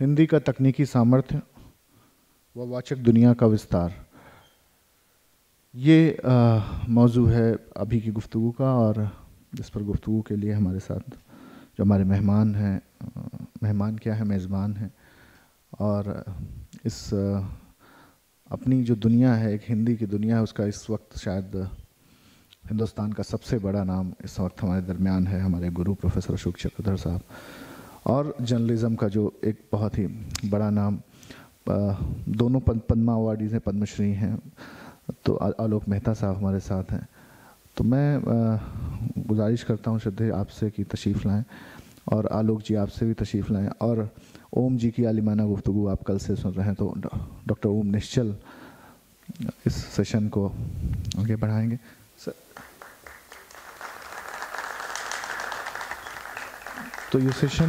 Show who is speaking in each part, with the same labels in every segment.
Speaker 1: हिंदी का तकनीकी सामर्थ्य व वाचक दुनिया का विस्तार ये मौजू है अभी की गुफ्तु का और इस पर गुफ्तु के लिए हमारे साथ जो हमारे मेहमान हैं मेहमान क्या है मेज़बान हैं और इस अपनी जो दुनिया है एक हिंदी की दुनिया है उसका इस वक्त शायद हिंदुस्तान का सबसे बड़ा नाम इस वक्त हमारे दरमियान है हमारे गुरु प्रोफेसर अशोक चक्रधर साहब और जर्नलिज़म का जो एक बहुत ही बड़ा नाम दोनों पद्मा अवार्डीज़ हैं पद्मश्री हैं तो आलोक मेहता साहब हमारे साथ हैं तो मैं गुजारिश करता हूँ श्रद्धे आपसे कि तशरीफ़ लाएँ और आलोक जी आपसे भी तशरीफ़ लाएँ और ओम जी की आलिमाना गुफ्तु आप कल से सुन रहे हैं तो डॉक्टर ओम निश्चल इस सेशन को आगे बढ़ाएंगे तो ये सेशन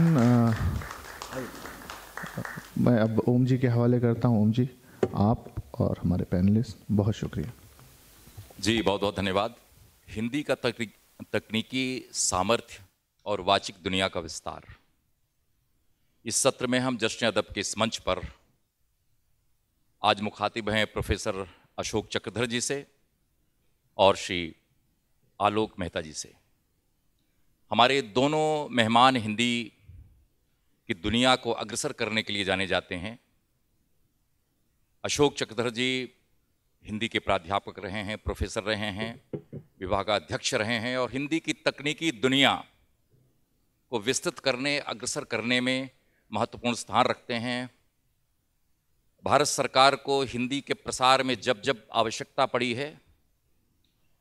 Speaker 1: मैं अब ओम जी के हवाले करता हूँ ओम जी आप और हमारे पैनलिस्ट बहुत शुक्रिया
Speaker 2: जी बहुत बहुत धन्यवाद हिंदी का तकनीक तकनीकी सामर्थ्य और वाचिक दुनिया का विस्तार इस सत्र में हम जश्न अदब के इस मंच पर आज मुखातिब हैं प्रोफेसर अशोक चक्रधर जी से और श्री आलोक मेहता जी से हमारे दोनों मेहमान हिंदी की दुनिया को अग्रसर करने के लिए जाने जाते हैं अशोक चक्रधर जी हिंदी के प्राध्यापक रहे हैं प्रोफेसर रहे हैं विभागाध्यक्ष रहे हैं और हिंदी की तकनीकी दुनिया को विस्तृत करने अग्रसर करने में महत्वपूर्ण स्थान रखते हैं भारत सरकार को हिंदी के प्रसार में जब जब आवश्यकता पड़ी है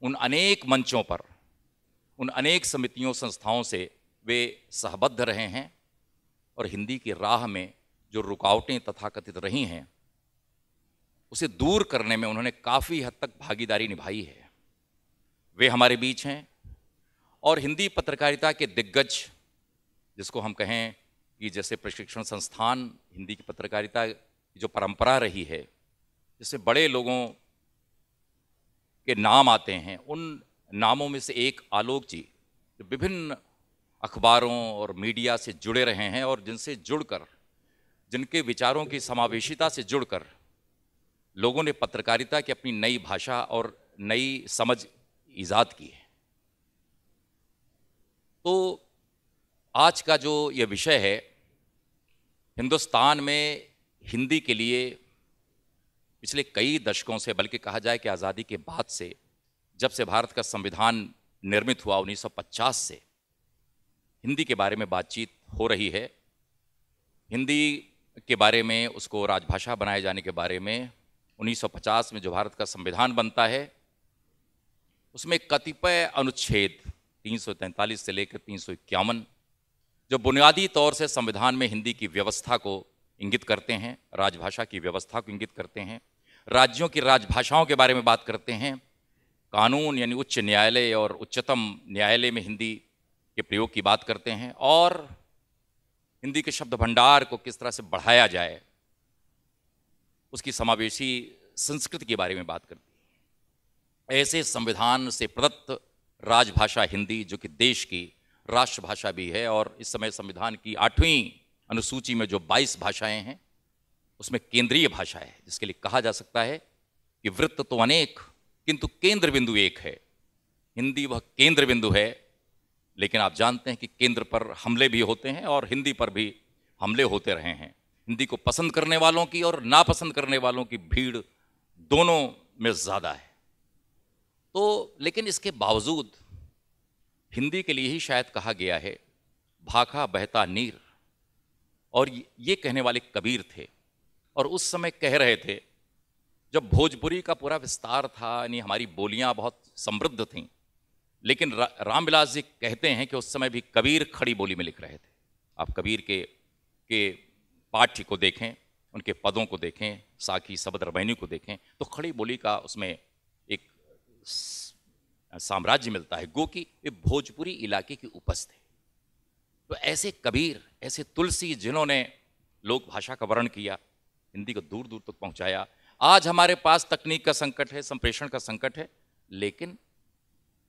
Speaker 2: उन अनेक मंचों पर उन अनेक समितियों संस्थाओं से वे सहबद्ध रहे हैं और हिंदी की राह में जो रुकावटें तथाकथित रही हैं उसे दूर करने में उन्होंने काफ़ी हद तक भागीदारी निभाई है वे हमारे बीच हैं और हिंदी पत्रकारिता के दिग्गज जिसको हम कहें कि जैसे प्रशिक्षण संस्थान हिंदी की पत्रकारिता की जो परंपरा रही है जिससे बड़े लोगों के नाम आते हैं उन नामों में से एक आलोक जी जो विभिन्न अखबारों और मीडिया से जुड़े रहे हैं और जिनसे जुड़कर जिनके विचारों की समावेशिता से जुड़कर लोगों ने पत्रकारिता की अपनी नई भाषा और नई समझ ईजाद की है तो आज का जो ये विषय है हिंदुस्तान में हिंदी के लिए पिछले कई दशकों से बल्कि कहा जाए कि आज़ादी के बाद से जब से भारत का संविधान निर्मित हुआ 1950 से हिंदी के बारे में बातचीत हो रही है हिंदी के बारे में उसको राजभाषा बनाए जाने के बारे में 1950 में जो भारत का संविधान बनता है उसमें कतिपय अनुच्छेद 343 से लेकर तीन जो बुनियादी तौर से संविधान में हिंदी की व्यवस्था को इंगित करते हैं राजभाषा की व्यवस्था को इंगित करते हैं राज्यों की राजभाषाओं के बारे में बात करते हैं कानून यानी उच्च न्यायालय और उच्चतम न्यायालय में हिंदी के प्रयोग की बात करते हैं और हिंदी के शब्द भंडार को किस तरह से बढ़ाया जाए उसकी समावेशी संस्कृत के बारे में बात करती है ऐसे संविधान से प्रदत्त राजभाषा हिंदी जो कि देश की राष्ट्रभाषा भी है और इस समय संविधान की आठवीं अनुसूची में जो 22 भाषाएं हैं उसमें केंद्रीय भाषा है जिसके लिए कहा जा सकता है कि वृत्त तो अनेक किंतु केंद्र बिंदु एक है हिंदी वह केंद्र बिंदु है लेकिन आप जानते हैं कि केंद्र पर हमले भी होते हैं और हिंदी पर भी हमले होते रहे हैं हिंदी को पसंद करने वालों की और नापसंद करने वालों की भीड़ दोनों में ज़्यादा है तो लेकिन इसके बावजूद हिंदी के लिए ही शायद कहा गया है भाखा बहता नीर और ये कहने वाले कबीर थे और उस समय कह रहे थे जब भोजपुरी का पूरा विस्तार था यानी हमारी बोलियां बहुत समृद्ध थीं लेकिन रा, रामविलास जी कहते हैं कि उस समय भी कबीर खड़ी बोली में लिख रहे थे आप कबीर के के पाठ्य को देखें उनके पदों को देखें साखी सबद रबैनी को देखें तो खड़ी बोली का उसमें एक साम्राज्य मिलता है गो कि भोजपुरी इलाके की उपज थे तो ऐसे कबीर ऐसे तुलसी जिन्होंने लोक भाषा का वर्ण किया हिंदी को दूर दूर तक तो पहुंचाया आज हमारे पास तकनीक का संकट है संप्रेषण का संकट है लेकिन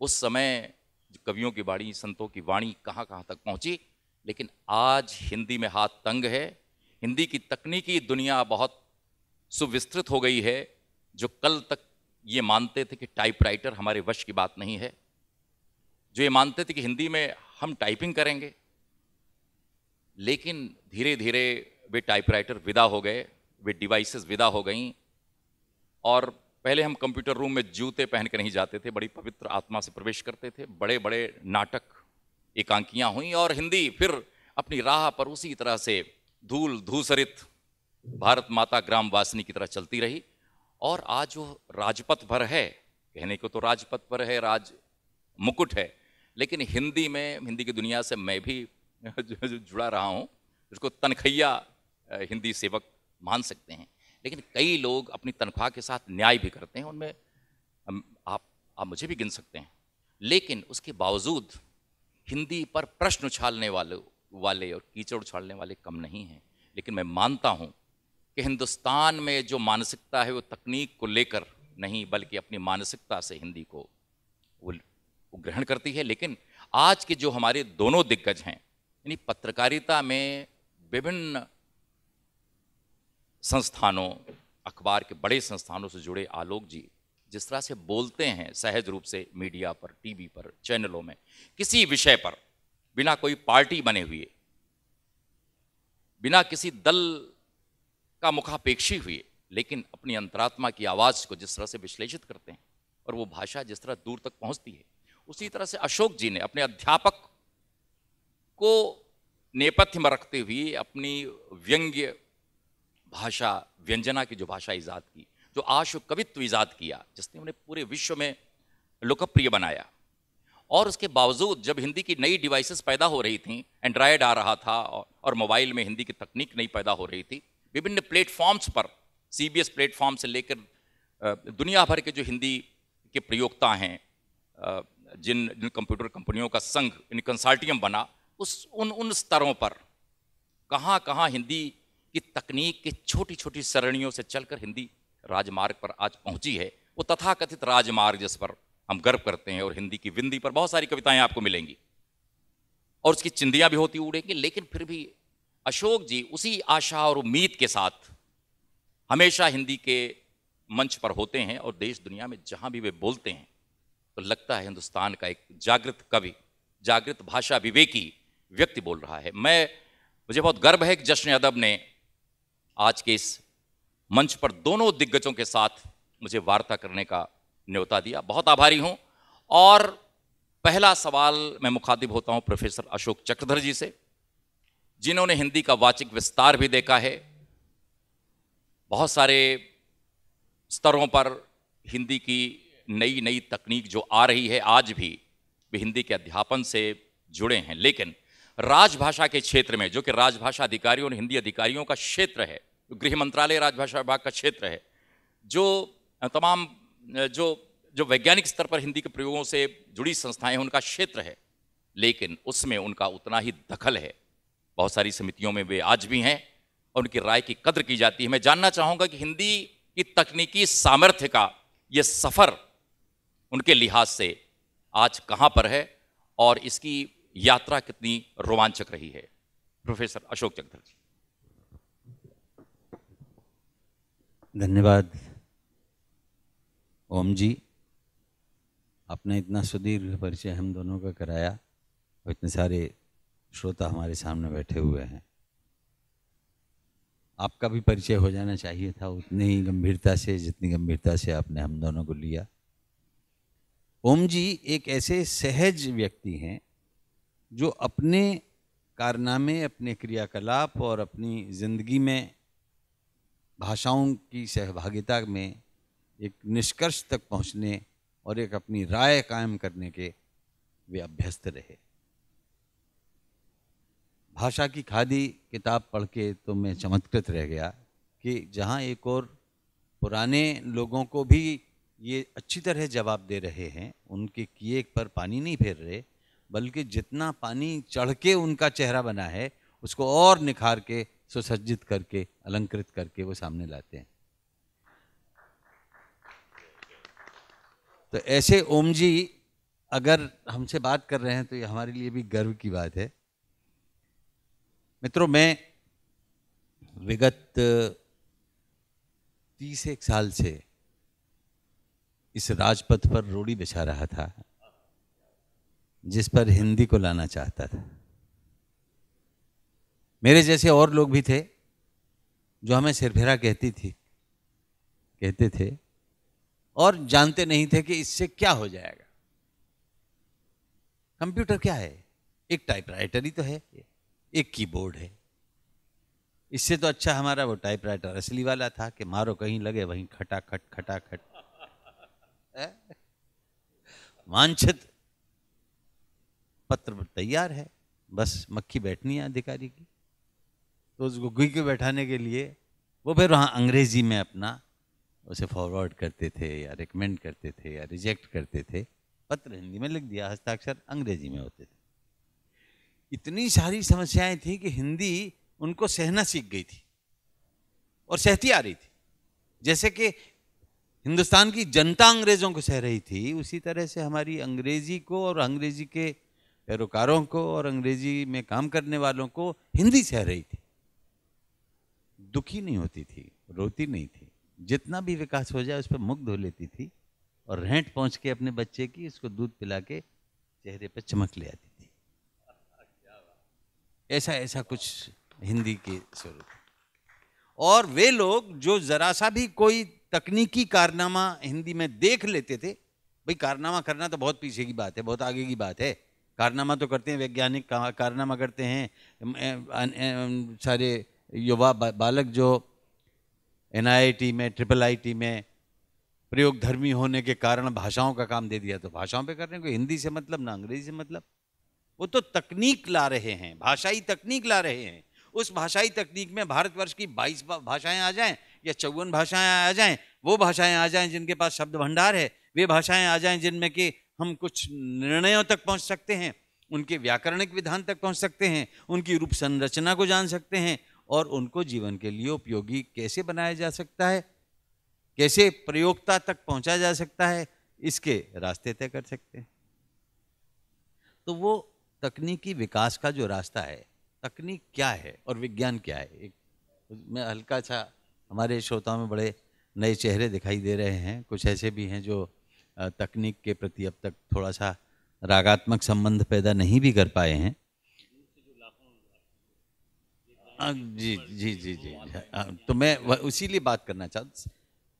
Speaker 2: उस समय कवियों की वाणी संतों की वाणी कहाँ कहाँ तक पहुँची लेकिन आज हिंदी में हाथ तंग है हिंदी की तकनीकी दुनिया बहुत सुविस्तृत हो गई है जो कल तक ये मानते थे कि टाइपराइटर हमारे वश की बात नहीं है जो ये मानते थे कि हिंदी में हम टाइपिंग करेंगे लेकिन धीरे धीरे वे टाइपराइटर विदा हो गए वे डिवाइसेस विदा हो गईं और पहले हम कंप्यूटर रूम में जूते पहन के नहीं जाते थे बड़ी पवित्र आत्मा से प्रवेश करते थे बड़े बड़े नाटक एकांकियां हुई और हिंदी फिर अपनी राह पर उसी तरह से धूल धूसरित भारत माता ग्राम वासिनी की तरह चलती रही और आज वो राजपथ भर है कहने को तो राजपथ पर है राज मुकुट है लेकिन हिंदी में हिंदी की दुनिया से मैं भी जुड़ा रहा हूँ उसको तनखैया हिंदी सेवक मान सकते हैं लेकिन कई लोग अपनी तनख्वाह के साथ न्याय भी करते हैं उनमें आप आप मुझे भी गिन सकते हैं लेकिन उसके बावजूद हिंदी पर प्रश्न उछालने वाले वाले और कीचड़ उछालने वाले कम नहीं हैं लेकिन मैं मानता हूं कि हिंदुस्तान में जो मानसिकता है वो तकनीक को लेकर नहीं बल्कि अपनी मानसिकता से हिंदी को वो ग्रहण करती है लेकिन आज के जो हमारे दोनों दिग्गज हैं यानी पत्रकारिता में विभिन्न संस्थानों अखबार के बड़े संस्थानों से जुड़े आलोक जी जिस तरह से बोलते हैं सहज रूप से मीडिया पर टीवी पर चैनलों में किसी विषय पर बिना कोई पार्टी बने हुए बिना किसी दल का मुखापेक्षी हुए लेकिन अपनी अंतरात्मा की आवाज़ को जिस तरह से विश्लेषित करते हैं और वो भाषा जिस तरह दूर तक पहुंचती है उसी तरह से अशोक जी ने अपने अध्यापक को नेपथ्य में रखते हुए अपनी व्यंग्य भाषा व्यंजना की जो भाषा ईजाद की जो आशु कवित्व ईजाद किया जिसने उन्हें पूरे विश्व में लोकप्रिय बनाया और उसके बावजूद जब हिंदी की नई डिवाइसेस पैदा हो रही थी एंड्रॉयड आ रहा था और मोबाइल में हिंदी की तकनीक नई पैदा हो रही थी विभिन्न प्लेटफॉर्म्स पर सी बी एस प्लेटफॉर्म से लेकर दुनिया भर के जो हिंदी के प्रयोगता हैं जिन जिन कंप्यूटर कंपनियों का संघ इन कंसल्टियम बना उस उन उन स्तरों पर कहाँ कहाँ हिंदी कि तकनीक की छोटी छोटी सरणियों से चलकर हिंदी राजमार्ग पर आज पहुंची है वो तथाकथित राजमार्ग जिस पर हम गर्व करते हैं और हिंदी की विंदी पर बहुत सारी कविताएं आपको मिलेंगी और उसकी चिंदियां भी होती उड़ेंगी लेकिन फिर भी अशोक जी उसी आशा और उम्मीद के साथ हमेशा हिंदी के मंच पर होते हैं और देश दुनिया में जहां भी वे बोलते हैं तो लगता है हिंदुस्तान का एक जागृत कवि जागृत भाषा विवेकी व्यक्ति बोल रहा है मैं मुझे बहुत गर्व है कि जश्न अदब ने आज के इस मंच पर दोनों दिग्गजों के साथ मुझे वार्ता करने का न्योता दिया बहुत आभारी हूं और पहला सवाल मैं मुखातिब होता हूं प्रोफेसर अशोक चक्रधर जी से जिन्होंने हिंदी का वाचिक विस्तार भी देखा है बहुत सारे स्तरों पर हिंदी की नई नई तकनीक जो आ रही है आज भी वे हिंदी के अध्यापन से जुड़े हैं लेकिन राजभाषा के क्षेत्र में जो कि राजभाषा अधिकारियों और हिंदी अधिकारियों का क्षेत्र है गृह मंत्रालय राजभाषा विभाग का क्षेत्र है जो तमाम जो जो वैज्ञानिक स्तर पर हिंदी के प्रयोगों से जुड़ी संस्थाएं हैं उनका क्षेत्र है लेकिन उसमें उनका उतना ही दखल है बहुत सारी समितियों में वे आज भी हैं और उनकी राय की कद्र की जाती है मैं जानना चाहूँगा कि हिंदी की तकनीकी सामर्थ्य का ये सफ़र उनके लिहाज से आज कहाँ पर है और इसकी यात्रा कितनी रोमांचक रही है प्रोफेसर अशोक चक्र जी
Speaker 3: धन्यवाद ओम जी आपने इतना सुदीर्घ परिचय हम दोनों का कराया और इतने सारे श्रोता हमारे सामने बैठे हुए हैं आपका भी परिचय हो जाना चाहिए था उतनी ही गंभीरता से जितनी गंभीरता से आपने हम दोनों को लिया ओम जी एक ऐसे सहज व्यक्ति हैं जो अपने कारनामे अपने क्रियाकलाप और अपनी ज़िंदगी में भाषाओं की सहभागिता में एक निष्कर्ष तक पहुंचने और एक अपनी राय कायम करने के वे अभ्यस्त रहे भाषा की खादी किताब पढ़ के तो मैं चमत्कृत रह गया कि जहाँ एक और पुराने लोगों को भी ये अच्छी तरह जवाब दे रहे हैं उनके किए पर पानी नहीं फेर रहे बल्कि जितना पानी चढ़ के उनका चेहरा बना है उसको और निखार के सुसज्जित करके अलंकृत करके वो सामने लाते हैं तो ऐसे ओम जी अगर हमसे बात कर रहे हैं तो ये हमारे लिए भी गर्व की बात है मित्रों मैं विगत तीस एक साल से इस राजपथ पर रोड़ी बिछा रहा था जिस पर हिंदी को लाना चाहता था मेरे जैसे और लोग भी थे जो हमें सिरफेरा कहती थी कहते थे और जानते नहीं थे कि इससे क्या हो जाएगा कंप्यूटर क्या है एक टाइपराइटर ही तो है एक कीबोर्ड है इससे तो अच्छा हमारा वो टाइपराइटर असली वाला था कि मारो कहीं लगे वहीं खटा खट खटा खट वांछित पत्र तैयार है बस मक्खी बैठनी है अधिकारी की तो उसको गुई के बैठाने के लिए वो फिर वहाँ अंग्रेजी में अपना उसे फॉरवर्ड करते थे या रिकमेंड करते थे या रिजेक्ट करते थे पत्र हिंदी में लिख दिया हस्ताक्षर अंग्रेजी में होते थे इतनी सारी समस्याएं थी कि हिंदी उनको सहना सीख गई थी और सहती आ रही थी जैसे कि हिंदुस्तान की जनता अंग्रेज़ों को सह रही थी उसी तरह से हमारी अंग्रेज़ी को और अंग्रेज़ी के पैरोकारों को और अंग्रेजी में काम करने वालों को हिंदी सह रही थी दुखी नहीं होती थी रोती नहीं थी जितना भी विकास हो जाए उस पर मुग्ध हो लेती थी और रेंट पहुंच के अपने बच्चे की उसको दूध पिला के चेहरे पर चमक ले आती थी ऐसा ऐसा कुछ हिंदी के स्वरूप और वे लोग जो जरा सा भी कोई तकनीकी कारनामा हिंदी में देख लेते थे भाई कारनामा करना तो बहुत पीछे की बात है बहुत आगे की बात है कारनामा तो करते हैं वैज्ञानिक कारनामा करते हैं सारे युवा बालक जो एनआईटी में ट्रिपल आईटी में प्रयोग धर्मी होने के कारण भाषाओं का काम दे दिया तो भाषाओं पे कर रहे हैं कोई हिंदी से मतलब ना अंग्रेजी से मतलब वो तो तकनीक ला रहे हैं भाषाई तकनीक ला रहे हैं उस भाषाई तकनीक में भारतवर्ष की 22 भाषाएं आ जाएं या चौवन भाषाएं आ जाएं वो भाषाएं आ जाएं जिनके पास शब्द भंडार है वे भाषाएं आ जाएं जिनमें कि हम कुछ निर्णयों तक पहुंच सकते हैं उनके व्याकरणिक विधान तक पहुंच सकते हैं उनकी रूप संरचना को जान सकते हैं और उनको जीवन के लिए उपयोगी कैसे बनाया जा सकता है कैसे प्रयोगता तक पहुंचा जा सकता है इसके रास्ते तय कर सकते हैं तो वो तकनीकी विकास का जो रास्ता है तकनीक क्या है और विज्ञान क्या है एक मैं हल्का सा हमारे श्रोताओं में बड़े नए चेहरे दिखाई दे रहे हैं कुछ ऐसे भी हैं जो तकनीक के प्रति अब तक थोड़ा सा रागात्मक संबंध पैदा नहीं भी कर पाए हैं जी जी जी जी तो मैं लिए बात करना चाहता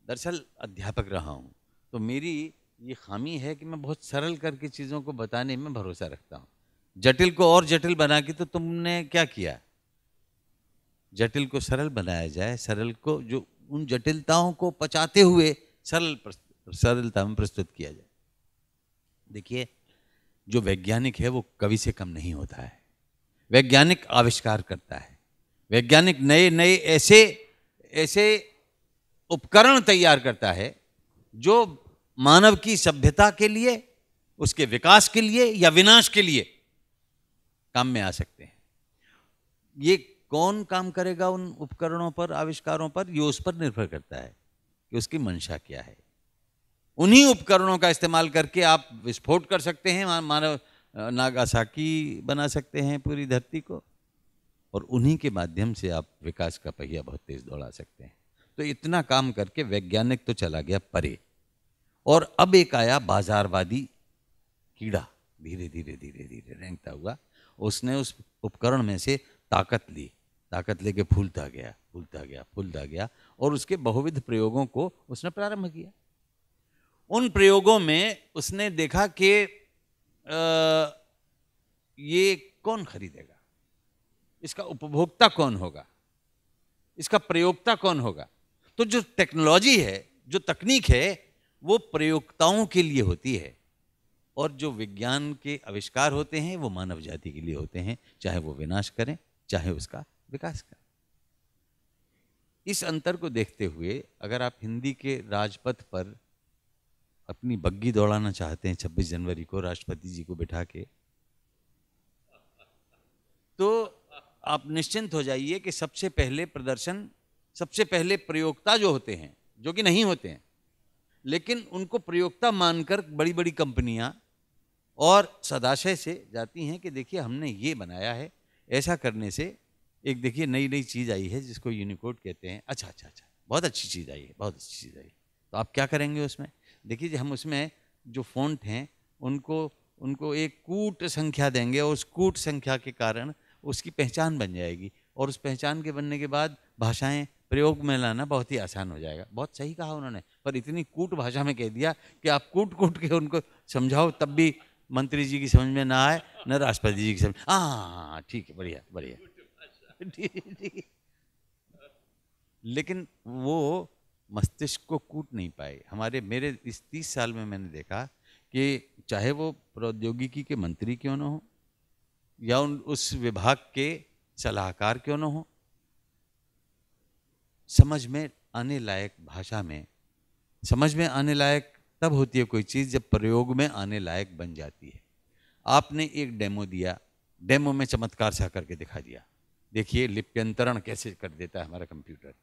Speaker 3: दरअसल अध्यापक रहा हूँ तो मेरी ये खामी है कि मैं बहुत सरल करके चीज़ों को बताने में भरोसा रखता हूँ जटिल को और जटिल बना के तो तुमने क्या किया जटिल को सरल बनाया जाए सरल को जो उन जटिलताओं को पचाते हुए सरल सरलता में प्रस्तुत किया जाए देखिए जो वैज्ञानिक है वो कवि से कम नहीं होता है वैज्ञानिक आविष्कार करता है वैज्ञानिक नए नए ऐसे ऐसे उपकरण तैयार करता है जो मानव की सभ्यता के लिए उसके विकास के लिए या विनाश के लिए काम में आ सकते हैं ये कौन काम करेगा उन उपकरणों पर आविष्कारों पर ये उस पर निर्भर करता है कि उसकी मंशा क्या है उन्हीं उपकरणों का इस्तेमाल करके आप विस्फोट कर सकते हैं मानव नागासाकी बना सकते हैं पूरी धरती को और उन्हीं के माध्यम से आप विकास का पहिया बहुत तेज दौड़ा सकते हैं तो इतना काम करके वैज्ञानिक तो चला गया परे और अब एक आया बाजारवादी कीड़ा धीरे धीरे धीरे धीरे रेंगता हुआ उसने उस उपकरण में से ताकत ली ताकत लेके फूलता गया फूलता गया फूलता गया और उसके बहुविध प्रयोगों को उसने प्रारंभ किया उन प्रयोगों में उसने देखा कि ये कौन खरीदेगा इसका उपभोक्ता कौन होगा इसका प्रयोगता कौन होगा तो जो टेक्नोलॉजी है जो तकनीक है वो प्रयोगताओं के लिए होती है और जो विज्ञान के आविष्कार होते हैं वो मानव जाति के लिए होते हैं चाहे वो विनाश करें चाहे उसका विकास करें इस अंतर को देखते हुए अगर आप हिंदी के राजपथ पर अपनी बग्गी दौड़ाना चाहते हैं छब्बीस जनवरी को राष्ट्रपति जी को बिठा के तो आप निश्चिंत हो जाइए कि सबसे पहले प्रदर्शन सबसे पहले प्रयोगता जो होते हैं जो कि नहीं होते हैं लेकिन उनको प्रयोगता मानकर बड़ी बड़ी कंपनियां और सदाशय से जाती हैं कि देखिए हमने ये बनाया है ऐसा करने से एक देखिए नई नई चीज़ आई है जिसको यूनिकोड कहते हैं अच्छा अच्छा अच्छा बहुत अच्छी चीज़ आई है बहुत अच्छी चीज़ आई है तो आप क्या करेंगे उसमें देखिए हम उसमें जो फ़ॉन्ट हैं उनको उनको एक कूट संख्या देंगे और उस कूट संख्या के कारण उसकी पहचान बन जाएगी और उस पहचान के बनने के बाद भाषाएं प्रयोग में लाना बहुत ही आसान हो जाएगा बहुत सही कहा उन्होंने पर इतनी कूट भाषा में कह दिया कि आप कूट कूट के उनको समझाओ तब भी मंत्री जी की समझ में ना आए न राष्ट्रपति जी की समझ हाँ, हाँ, हाँ, हाँ ठीक है बढ़िया बढ़िया लेकिन वो मस्तिष्क को कूट नहीं पाए हमारे मेरे इस तीस साल में मैंने देखा कि चाहे वो प्रौद्योगिकी के मंत्री क्यों ना हो या उन उस विभाग के सलाहकार क्यों ना हो समझ में आने लायक भाषा में समझ में आने लायक तब होती है कोई चीज़ जब प्रयोग में आने लायक बन जाती है आपने एक डेमो दिया डेमो में चमत्कार सा करके दिखा दिया देखिए लिप्यंतरण कैसे कर देता है हमारा कंप्यूटर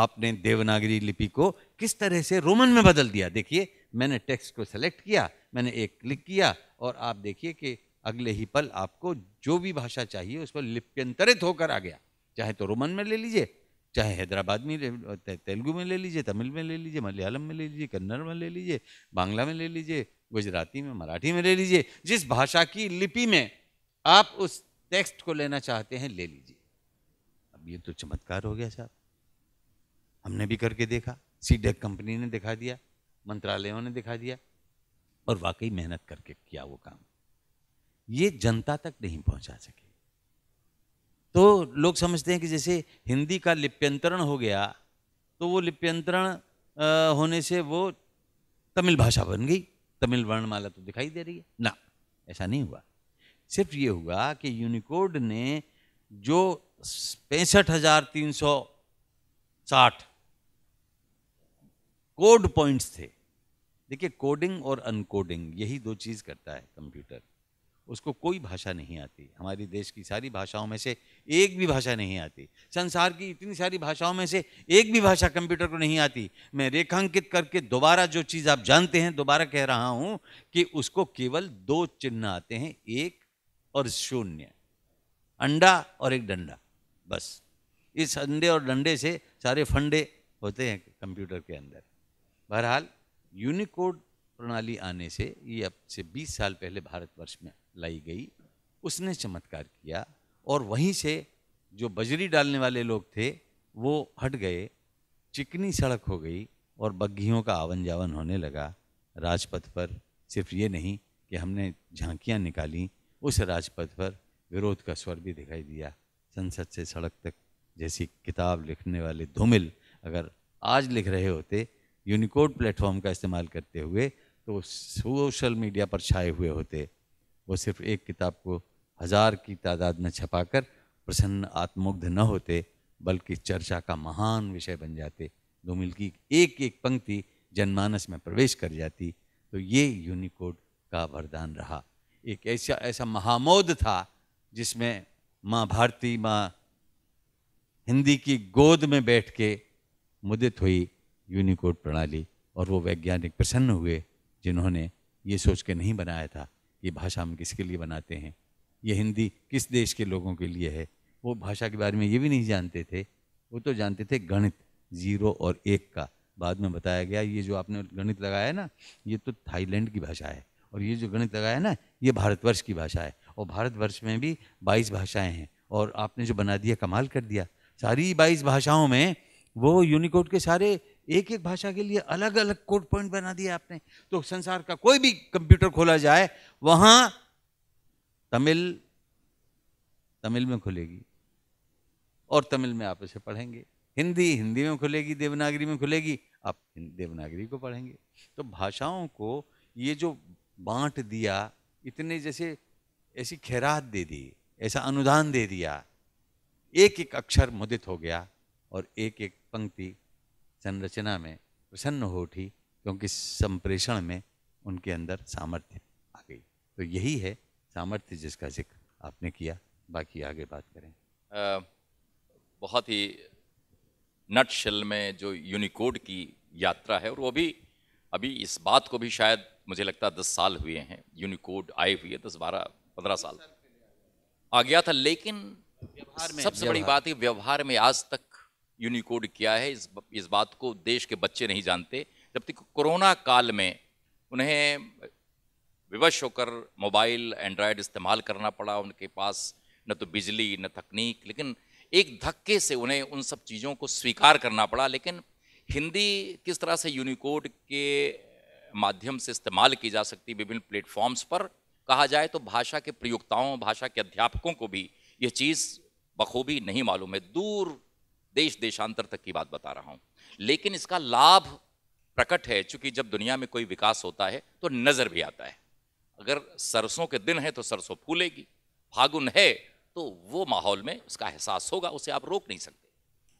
Speaker 3: आपने देवनागरी लिपि को किस तरह से रोमन में बदल दिया देखिए मैंने टेक्स्ट को सेलेक्ट किया मैंने एक क्लिक किया और आप देखिए कि अगले ही पल आपको जो भी भाषा चाहिए उसको लिप्यंतरित होकर आ गया चाहे तो रोमन में ले लीजिए चाहे हैदराबाद में तेलुगु में ले लीजिए तमिल में ले लीजिए मलयालम में ले लीजिए कन्नड़ में ले लीजिए बांग्ला में ले लीजिए गुजराती में मराठी में ले लीजिए जिस भाषा की लिपि में आप उस टेक्स्ट को लेना चाहते हैं ले लीजिए अब ये तो चमत्कार हो गया साहब हमने भी करके देखा सी कंपनी e ने दिखा दिया मंत्रालयों ने दिखा दिया और वाकई मेहनत करके किया वो काम ये जनता तक नहीं पहुंचा सके तो लोग समझते हैं कि जैसे हिंदी का लिप्यंतरण हो गया तो वो लिप्यंतरण होने से वो तमिल भाषा बन गई तमिल वर्णमाला तो दिखाई दे रही है ना ऐसा नहीं हुआ सिर्फ ये हुआ कि यूनिकोड ने जो पैंसठ हज़ार तीन सौ साठ कोड पॉइंट्स थे देखिए कोडिंग और अनकोडिंग यही दो चीज़ करता है कंप्यूटर उसको कोई भाषा नहीं आती हमारी देश की सारी भाषाओं में से एक भी भाषा नहीं आती संसार की इतनी सारी भाषाओं में से एक भी भाषा कंप्यूटर को नहीं आती मैं रेखांकित करके दोबारा जो चीज़ आप जानते हैं दोबारा कह रहा हूँ कि उसको केवल दो चिन्ह आते हैं एक और शून्य अंडा और एक डंडा बस इस अंडे और डंडे से सारे फंडे होते हैं कंप्यूटर के अंदर बहरहाल यूनिकोड प्रणाली आने से ये अब से 20 साल पहले भारतवर्ष में लाई गई उसने चमत्कार किया और वहीं से जो बजरी डालने वाले लोग थे वो हट गए चिकनी सड़क हो गई और बग्घियों का आवन जावन होने लगा राजपथ पर सिर्फ ये नहीं कि हमने झांकियां निकाली उस राजपथ पर विरोध का स्वर भी दिखाई दिया संसद से सड़क तक जैसी किताब लिखने वाले धूमिल अगर आज लिख रहे होते यूनिकोड प्लेटफॉर्म का इस्तेमाल करते हुए तो सोशल मीडिया पर छाए हुए होते वो सिर्फ एक किताब को हज़ार की तादाद में छपाकर प्रसन्न आत्मुग्ध न होते बल्कि चर्चा का महान विषय बन जाते दो मिल की एक एक पंक्ति जनमानस में प्रवेश कर जाती तो ये यूनिकोड का वरदान रहा एक ऐसा ऐसा महामोद था जिसमें माँ भारती माँ हिंदी की गोद में बैठ के मुदित हुई यूनिकोड प्रणाली और वो वैज्ञानिक प्रसन्न हुए जिन्होंने ये सोच के नहीं बनाया था ये भाषा हम किसके लिए बनाते हैं ये हिंदी किस देश के लोगों के लिए है वो भाषा के बारे में ये भी नहीं जानते थे वो तो जानते थे गणित ज़ीरो और एक का बाद में बताया गया ये जो आपने गणित लगाया ना ये तो थाईलैंड की भाषा है और ये जो गणित लगाया ना ये भारतवर्ष की भाषा है और भारतवर्ष में भी बाईस भाषाएँ हैं और आपने जो बना दिया कमाल कर दिया सारी बाईस भाषाओं में वो यूनिकोड के सारे एक एक भाषा के लिए अलग अलग कोड पॉइंट बना दिया आपने तो संसार का कोई भी कंप्यूटर खोला जाए वहां तमिल तमिल में खुलेगी और तमिल में आप इसे पढ़ेंगे हिंदी हिंदी में खुलेगी देवनागरी में खुलेगी आप देवनागरी को पढ़ेंगे तो भाषाओं को ये जो बांट दिया इतने जैसे ऐसी खैरात दे दी ऐसा अनुदान दे दिया एक एक अक्षर मुदित हो गया और एक एक पंक्ति संरचना में प्रसन्न हो उठी क्योंकि संप्रेषण में उनके अंदर सामर्थ्य आ गई तो यही है सामर्थ्य जिसका जिक्र आपने किया बाकी आगे
Speaker 2: बात करें आ, बहुत ही नटशेल में जो यूनिकोड की यात्रा है और वो भी अभी इस बात को भी शायद मुझे लगता है दस साल हुए हैं यूनिकोड आए हुए दस बारह पंद्रह साल आ गया था लेकिन सबसे बड़ी बात है व्यवहार में आज तक यूनिकोड किया है इस इस बात को देश के बच्चे नहीं जानते जब तक कोरोना काल में उन्हें विवश होकर मोबाइल एंड्रॉयड इस्तेमाल करना पड़ा उनके पास न तो बिजली न तकनीक लेकिन एक धक्के से उन्हें उन सब चीज़ों को स्वीकार करना पड़ा लेकिन हिंदी किस तरह से यूनिकोड के माध्यम से इस्तेमाल की जा सकती विभिन्न प्लेटफॉर्म्स पर कहा जाए तो भाषा के प्रयोक्ताओं भाषा के अध्यापकों को भी यह चीज़ बखूबी नहीं मालूम है दूर देश देशांतर तक की बात बता रहा हूं लेकिन इसका लाभ प्रकट है चूंकि जब दुनिया में कोई विकास होता है तो नजर भी आता है अगर सरसों के दिन है तो सरसों फूलेगी फागुन है तो वो माहौल में उसका एहसास होगा उसे आप रोक नहीं सकते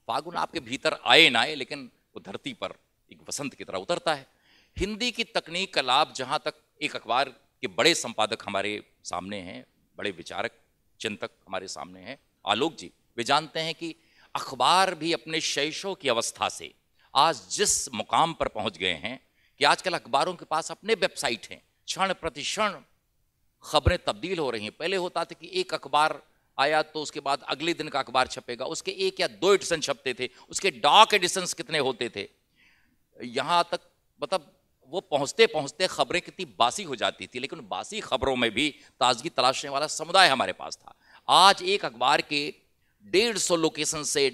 Speaker 2: फागुन आपके भीतर आए ना आए लेकिन वो धरती पर एक वसंत की तरह उतरता है हिंदी की तकनीक का लाभ जहाँ तक एक अखबार के बड़े संपादक हमारे सामने हैं बड़े विचारक चिंतक हमारे सामने हैं आलोक जी वे जानते हैं कि अखबार भी अपने शैशों की अवस्था से आज जिस मुकाम पर पहुंच गए हैं कि आजकल अखबारों के पास अपने वेबसाइट हैं क्षण प्रति क्षण खबरें तब्दील हो रही हैं पहले होता था कि एक अखबार आया तो उसके बाद अगले दिन का अखबार छपेगा उसके एक या दो एडिशन छपते थे उसके डार्क एडिशंस कितने होते थे यहाँ तक मतलब वो पहुँचते पहुँचते खबरें कितनी बासी हो जाती थी लेकिन बासी खबरों में भी ताजगी तलाशने वाला समुदाय हमारे पास था आज एक अखबार के डेढ़ सौ लोकेशन से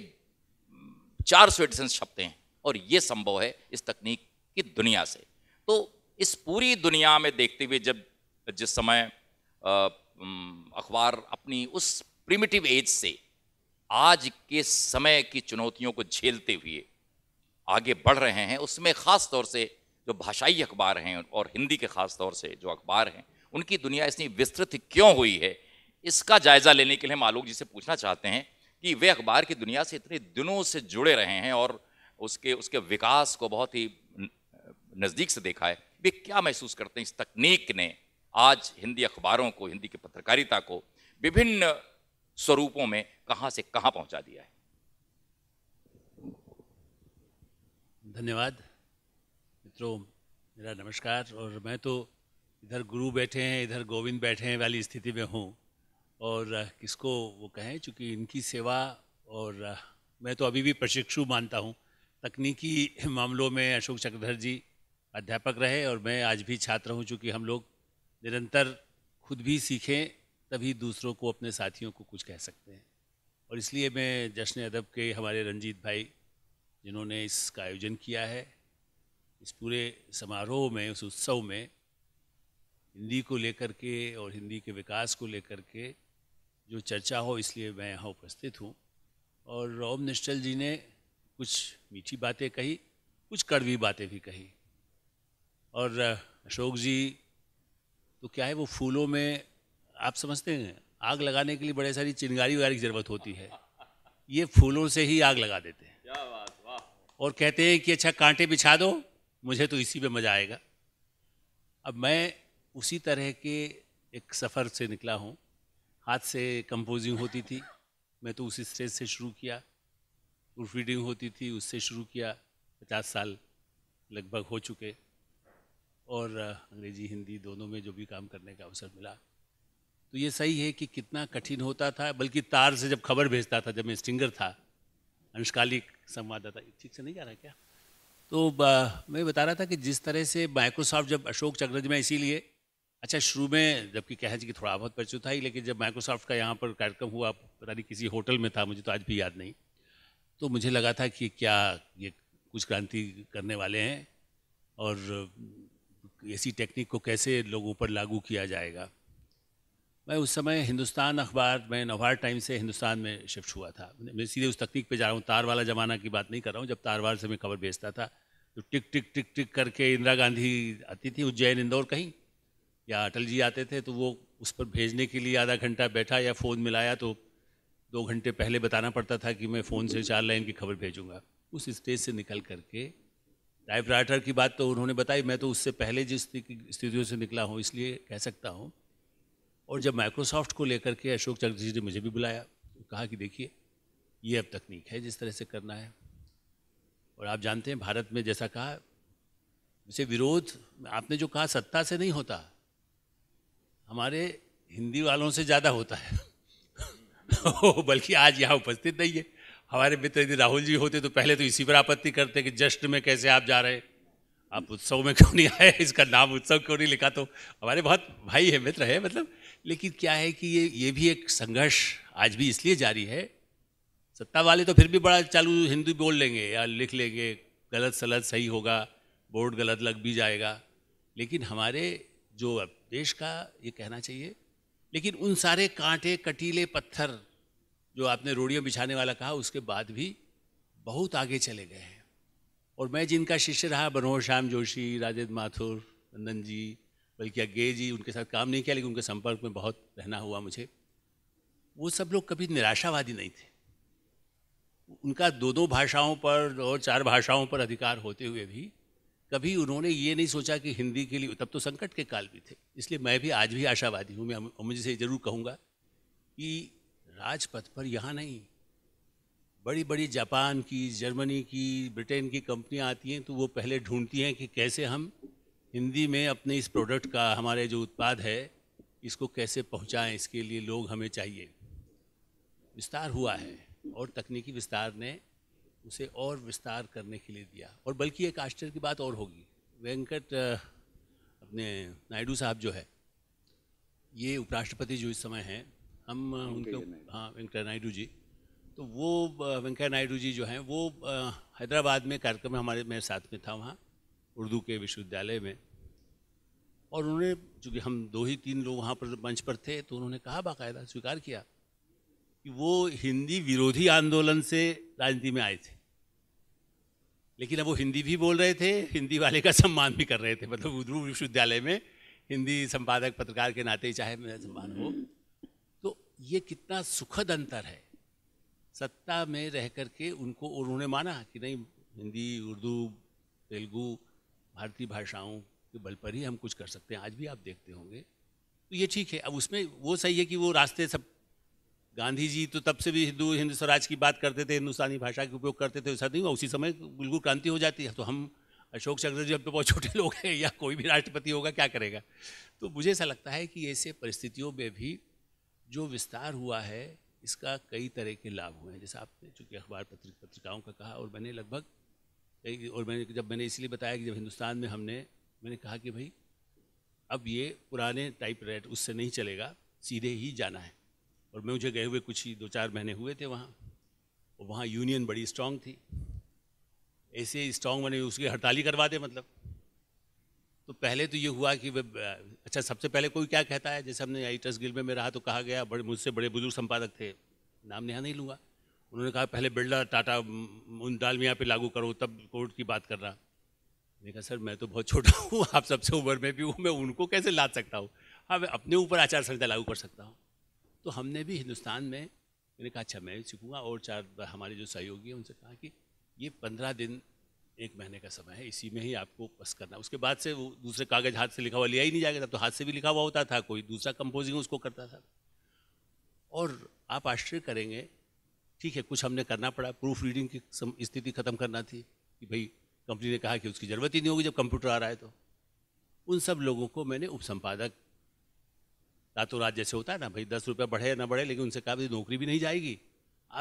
Speaker 2: चार सौ एडिशन छपते हैं और ये संभव है इस तकनीक की दुनिया से तो इस पूरी दुनिया में देखते हुए जब जिस समय अखबार अपनी उस प्रिमिटिव एज से आज के समय की चुनौतियों को झेलते हुए आगे बढ़ रहे हैं उसमें ख़ास तौर से जो भाषाई अखबार हैं और हिंदी के ख़ास तौर से जो अखबार हैं उनकी दुनिया इतनी विस्तृत क्यों हुई है इसका जायज़ा लेने के लिए हम आलोक जी से पूछना चाहते हैं कि वे अखबार की दुनिया से इतने दिनों से जुड़े रहे हैं और उसके उसके विकास को बहुत ही नज़दीक से देखा है वे क्या महसूस करते हैं इस तकनीक ने आज हिंदी अखबारों को हिंदी की पत्रकारिता को विभिन्न स्वरूपों में कहाँ से कहाँ पहुँचा दिया है
Speaker 4: धन्यवाद मित्रों मेरा नमस्कार और मैं तो इधर गुरु बैठे हैं इधर गोविंद बैठे हैं वाली स्थिति में हूँ और किसको वो कहें चूँकि इनकी सेवा और मैं तो अभी भी प्रशिक्षु मानता हूँ तकनीकी मामलों में अशोक चक्रधर जी अध्यापक रहे और मैं आज भी छात्र हूँ चूँकि हम लोग निरंतर खुद भी सीखें तभी दूसरों को अपने साथियों को कुछ कह सकते हैं और इसलिए मैं जश्न अदब के हमारे रंजीत भाई जिन्होंने इसका आयोजन किया है इस पूरे समारोह में उस उत्सव में हिंदी को लेकर के और हिंदी के विकास को लेकर के जो चर्चा हो इसलिए मैं यहाँ उपस्थित हूँ और ओम निश्चल जी ने कुछ मीठी बातें कही कुछ कड़वी बातें भी कही और अशोक जी तो क्या है वो फूलों में आप समझते हैं आग लगाने के लिए बड़े सारी चिंगारी वगैरह की ज़रूरत होती है ये फूलों से ही आग लगा देते हैं क्या बात वाह और कहते हैं कि अच्छा कांटे बिछा दो मुझे तो इसी पे मज़ा आएगा अब मैं उसी तरह के एक सफ़र से निकला हूँ हाथ से कंपोजिंग होती थी मैं तो उसी स्टेज से शुरू किया प्रूफ रीडिंग होती थी उससे शुरू किया पचास साल लगभग हो चुके और अंग्रेजी हिंदी दोनों में जो भी काम करने का अवसर मिला तो ये सही है कि कितना कठिन होता था बल्कि तार से जब खबर भेजता था जब मैं स्टिंगर था अंशकालिक संवाददाता ठीक से नहीं जा रहा क्या तो मैं बता रहा था कि जिस तरह से माइक्रोसॉफ्ट जब अशोक चक्रज में इसीलिए अच्छा शुरू में जबकि कह जी कि थोड़ा बहुत परिचय था ही लेकिन जब माइक्रोसॉफ्ट का यहाँ पर कार्यक्रम हुआ पता नहीं किसी होटल में था मुझे तो आज भी याद नहीं तो मुझे लगा था कि क्या ये कुछ क्रांति करने वाले हैं और ऐसी टेक्निक को कैसे लोगों पर लागू किया जाएगा मैं उस समय हिंदुस्तान अखबार में नवहार टाइम से हिंदुस्तान में शिफ्ट हुआ था मैं सीधे उस तकनीक पे जा रहा हूँ तार वाला ज़माना की बात नहीं कर रहा हूँ जब तारवार से मैं खबर भेजता था तो टिक टिक टिक टिक करके इंदिरा गांधी आती थी उज्जैन इंदौर कहीं या अटल जी आते थे तो वो उस पर भेजने के लिए आधा घंटा बैठा या फ़ोन मिलाया तो दो घंटे पहले बताना पड़ता था कि मैं फ़ोन से चार लाइन की खबर भेजूंगा उस स्टेज से निकल करके टाइप राइटर की बात तो उन्होंने बताई मैं तो उससे पहले जिस स्थितियों से निकला हूँ इसलिए कह सकता हूँ और जब माइक्रोसॉफ्ट को लेकर के अशोक चक्र जी ने मुझे भी बुलाया तो कहा कि देखिए ये अब तकनीक है जिस तरह से करना है और आप जानते हैं भारत में जैसा कहा जैसे विरोध आपने जो कहा सत्ता से नहीं होता हमारे हिंदी वालों से ज़्यादा होता है बल्कि आज यहाँ उपस्थित नहीं है हमारे मित्र यदि राहुल जी होते तो पहले तो इसी पर आपत्ति करते कि जश्न में कैसे आप जा रहे आप उत्सव में क्यों नहीं आए इसका नाम उत्सव क्यों नहीं लिखा तो हमारे बहुत भाई है मित्र है मतलब लेकिन क्या है कि ये ये भी एक संघर्ष आज भी इसलिए जारी है सत्ता वाले तो फिर भी बड़ा चालू हिंदी बोल लेंगे या लिख लेंगे गलत सलत सही होगा बोर्ड गलत लग भी जाएगा लेकिन हमारे जो देश का ये कहना चाहिए लेकिन उन सारे कांटे कटीले पत्थर जो आपने रोड़ियों बिछाने वाला कहा उसके बाद भी बहुत आगे चले गए हैं और मैं जिनका शिष्य रहा बनोहर श्याम जोशी राजेंद्र माथुर नंदन जी बल्कि अज्ञे जी उनके साथ काम नहीं किया लेकिन उनके संपर्क में बहुत रहना हुआ मुझे वो सब लोग कभी निराशावादी नहीं थे उनका दो दो भाषाओं पर और चार भाषाओं पर अधिकार होते हुए भी कभी उन्होंने ये नहीं सोचा कि हिंदी के लिए तब तो संकट के काल भी थे इसलिए मैं भी आज भी आशावादी हूँ मैं मुझे से जरूर कहूँगा कि राजपथ पर यहाँ नहीं बड़ी बड़ी जापान की जर्मनी की ब्रिटेन की कंपनियाँ आती हैं तो वो पहले ढूंढती हैं कि कैसे हम हिंदी में अपने इस प्रोडक्ट का हमारे जो उत्पाद है इसको कैसे पहुँचाएँ इसके लिए लोग हमें चाहिए विस्तार हुआ है और तकनीकी विस्तार ने उसे और विस्तार करने के लिए दिया और बल्कि एक आश्चर्य की बात और होगी वेंकट अपने नायडू साहब जो है ये उपराष्ट्रपति जो इस समय हैं हम उनके हाँ वेंकैया नायडू जी तो वो वेंकैया नायडू जी जो हैं वो हैदराबाद में कार्यक्रम हमारे मेरे साथ में था वहाँ उर्दू के विश्वविद्यालय में और उन्होंने चूँकि हम दो ही तीन लोग वहाँ पर मंच पर थे तो उन्होंने कहा बाकायदा स्वीकार किया कि वो हिंदी विरोधी आंदोलन से राजनीति में आए थे लेकिन अब वो हिंदी भी बोल रहे थे हिंदी वाले का सम्मान भी कर रहे थे मतलब उद्रू विश्वविद्यालय में हिंदी संपादक पत्रकार के नाते चाहे मेरा सम्मान हो तो ये कितना सुखद अंतर है सत्ता में रह करके उनको और उन्होंने माना कि नहीं हिंदी उर्दू तेलुगू भारतीय भाषाओं के बल पर ही हम कुछ कर सकते हैं आज भी आप देखते होंगे तो ये ठीक है अब उसमें वो सही है कि वो रास्ते सब गांधी जी तो तब से भी हिंदू हिंदू स्वराज की बात करते थे हिंदुस्तानी भाषा का उपयोग करते थे वैसा नहीं हुआ उसी समय बिल्कुल क्रांति हो जाती है तो हम अशोक चक्र जी अब तो बहुत छोटे लोग हैं या कोई भी राष्ट्रपति होगा क्या करेगा तो मुझे ऐसा लगता है कि ऐसे परिस्थितियों में भी जो विस्तार हुआ है इसका कई तरह के लाभ हुए हैं जैसे आपने चूँकि अखबार पत्रिक पत्रिकाओं का कहा और मैंने लगभग और मैंने जब मैंने इसलिए बताया कि जब हिंदुस्तान में हमने मैंने कहा कि भाई अब ये पुराने टाइप रेट उससे नहीं चलेगा सीधे ही जाना है और मैं मुझे गए हुए कुछ ही दो चार महीने हुए थे वहाँ और वहाँ यूनियन बड़ी स्ट्रांग थी ऐसे ही स्ट्रांग मैंने उसकी हड़ताली करवा दे मतलब तो पहले तो ये हुआ कि वे अच्छा सबसे पहले कोई क्या कहता है जैसे हमने आई ट्रस्ट गिल में मैं रहा तो कहा गया बड़े मुझसे बड़े बुजुर्ग संपादक थे नाम नहा नहीं लूँगा उन्होंने कहा पहले बिल्डर टाटा उन डालमिया पे लागू करो तब कोर्ट की बात कर रहा मैंने कहा सर मैं तो बहुत छोटा हूँ आप सबसे उम्र में भी हूँ मैं उनको कैसे ला सकता हूँ हाँ मैं अपने ऊपर आचार संहिता लागू कर सकता हूँ तो हमने भी हिंदुस्तान में मैंने कहा अच्छा मैं भी सीखूँगा और चार हमारे जो सहयोगी हैं उनसे कहा कि ये पंद्रह दिन एक महीने का समय है इसी में ही आपको बस करना उसके बाद से वो दूसरे कागज़ हाथ से लिखा हुआ लिया ही नहीं जाएगा तब तो हाथ से भी लिखा हुआ होता था कोई दूसरा कंपोजिंग उसको करता था और आप आश्चर्य करेंगे ठीक है कुछ हमने करना पड़ा प्रूफ रीडिंग की स्थिति ख़त्म करना थी कि भाई कंपनी ने कहा कि उसकी ज़रूरत ही नहीं होगी जब कंप्यूटर आ रहा है तो उन सब लोगों को मैंने संपादक रातों रात जैसे होता है ना भाई दस रुपये बढ़े ना बढ़े लेकिन उनसे कहा नौकरी भी नहीं जाएगी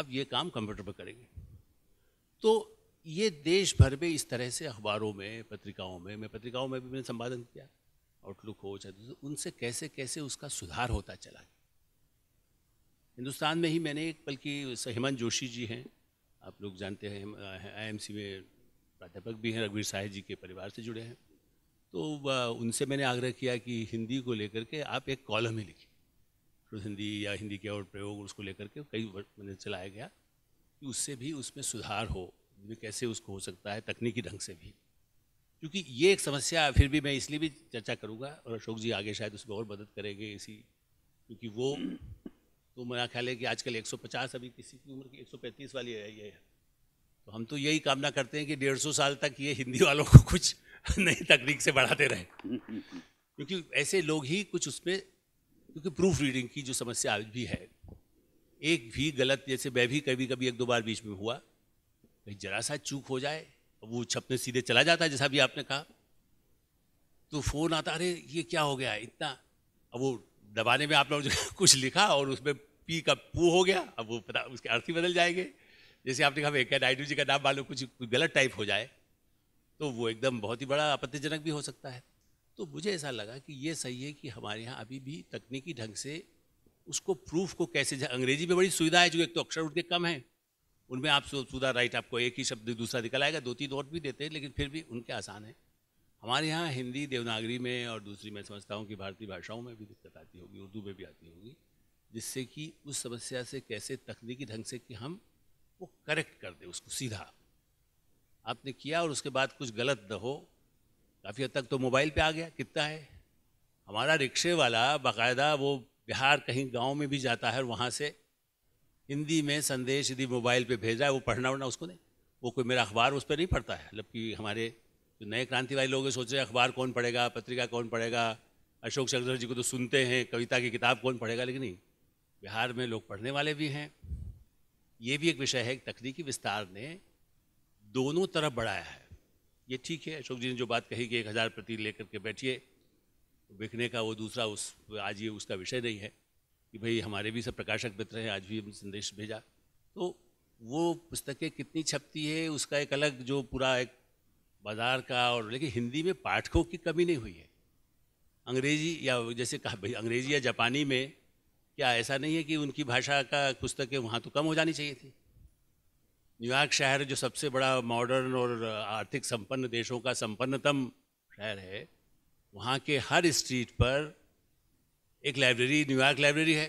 Speaker 4: आप ये काम कंप्यूटर पर करेंगे तो ये देश भर में इस तरह से अखबारों में पत्रिकाओं में मैं पत्रिकाओं में भी मैंने संपादन किया आउटलुक हो चाहे उनसे कैसे कैसे उसका सुधार होता चला हिंदुस्तान में ही मैंने एक बल्कि हेमंत जोशी जी हैं आप लोग जानते हैं आई में प्राध्यापक भी हैं रघुवीर साहेब जी के परिवार से जुड़े हैं तो उनसे मैंने आग्रह किया कि हिंदी को लेकर के आप एक कॉलम ही लिखिए तो हिंदी या हिंदी के और प्रयोग उसको लेकर के कई मैंने चलाया गया कि उससे भी उसमें सुधार हो कैसे उसको हो सकता है तकनीकी ढंग से भी क्योंकि ये एक समस्या फिर भी मैं इसलिए भी चर्चा करूँगा और अशोक जी आगे शायद उसमें और मदद करेंगे इसी क्योंकि वो तो मेरा ख्याल है कि आजकल 150 अभी किसी की उम्र की 135 वाली है ये तो हम तो यही कामना करते हैं कि डेढ़ सौ साल तक ये हिंदी वालों को कुछ नई तकनीक से बढ़ाते रहे क्योंकि ऐसे लोग ही कुछ उसमें क्योंकि प्रूफ रीडिंग की जो समस्या आज भी है एक भी गलत जैसे मैं भी कभी कभी एक दो बार बीच में हुआ कहीं जरा सा चूक हो जाए वो छपने सीधे चला जाता है जैसा भी आपने कहा तो फ़ोन आता अरे ये क्या हो गया इतना अब वो दबाने में आप लोग कुछ लिखा और उसमें पी का पू हो गया अब वो पता उसके अर्थ ही बदल जाएंगे जैसे आपने कहा वेंकैया नायडू जी का नाम मान लो कुछ गलत टाइप हो जाए तो वो एकदम बहुत ही बड़ा आपत्तिजनक भी हो सकता है तो मुझे ऐसा लगा कि ये सही है कि हमारे यहाँ अभी भी तकनीकी ढंग से उसको प्रूफ को कैसे अंग्रेजी में बड़ी सुविधा है जो एक तो अक्षर उनके कम है उनमें आप सुधा राइट आपको एक ही शब्द दूसरा निकल आएगा दो तीन और भी देते हैं लेकिन फिर भी उनके आसान है हमारे यहाँ हिंदी देवनागरी में और दूसरी मैं समझता हूँ कि भारतीय भाषाओं में भी दिक्कत आती होगी उर्दू में भी आती होगी जिससे कि उस समस्या से कैसे तकनीकी ढंग से कि हम वो करेक्ट कर दे उसको सीधा आपने किया और उसके बाद कुछ गलत न हो काफ़ी हद तक तो मोबाइल पे आ गया कितना है हमारा रिक्शे वाला बाकायदा वो बिहार कहीं गांव में भी जाता है और वहाँ से हिंदी में संदेश यदि मोबाइल पे भेजा है वो पढ़ना वढ़ना उसको नहीं वो कोई मेरा अखबार उस पर नहीं पढ़ता है मतलब कि हमारे जो नए वाले लोग सोच रहे अखबार कौन पढ़ेगा पत्रिका कौन पढ़ेगा अशोक चंद्र जी को तो सुनते हैं कविता की किताब कौन पढ़ेगा लेकिन नहीं बिहार में लोग पढ़ने वाले भी हैं ये भी एक विषय है तकनीकी विस्तार ने दोनों तरफ बढ़ाया है ये ठीक है अशोक जी ने जो बात कही कि एक हज़ार प्रति लेकर के बैठिए बिकने का वो दूसरा उस आज ये उसका विषय नहीं है कि भाई हमारे भी सब प्रकाशक मित्र हैं आज भी हम संदेश भेजा तो वो पुस्तकें कितनी छपती है उसका एक अलग जो पूरा एक बाजार का और लेकिन हिंदी में पाठकों की कमी नहीं हुई है अंग्रेजी या जैसे कहा भाई अंग्रेजी या जापानी में क्या ऐसा नहीं है कि उनकी भाषा का पुस्तकें वहाँ तो कम हो जानी चाहिए थी न्यूयॉर्क शहर जो सबसे बड़ा मॉडर्न और आर्थिक संपन्न देशों का संपन्नतम शहर है वहाँ के हर स्ट्रीट पर एक लाइब्रेरी न्यूयॉर्क लाइब्रेरी है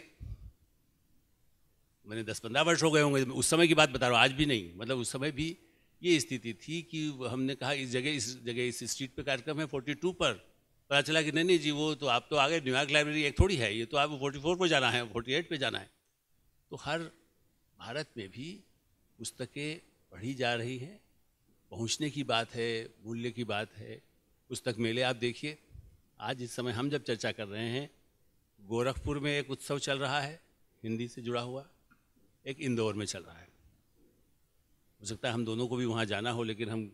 Speaker 4: मैंने दस पंद्रह वर्ष हो गए होंगे उस समय की बात बता रहा हूँ आज भी नहीं मतलब उस समय भी ये स्थिति थी कि हमने कहा इस जगह इस जगह इस स्ट्रीट पर कार्यक्रम है फोर्टी पर पता चला कि नहीं नहीं जी वो तो आप तो आगे न्यूयॉर्क लाइब्रेरी एक थोड़ी है ये तो आपको फोर्टी फोर पर जाना है फोर्टी एट पर जाना है तो हर भारत में भी पुस्तकें पढ़ी जा रही हैं पहुंचने की बात है मूल्य की बात है पुस्तक मेले आप देखिए आज इस समय हम जब चर्चा कर रहे हैं गोरखपुर में एक उत्सव चल रहा है हिंदी से जुड़ा हुआ एक इंदौर में चल रहा है हो सकता है हम दोनों को भी वहाँ जाना हो लेकिन हम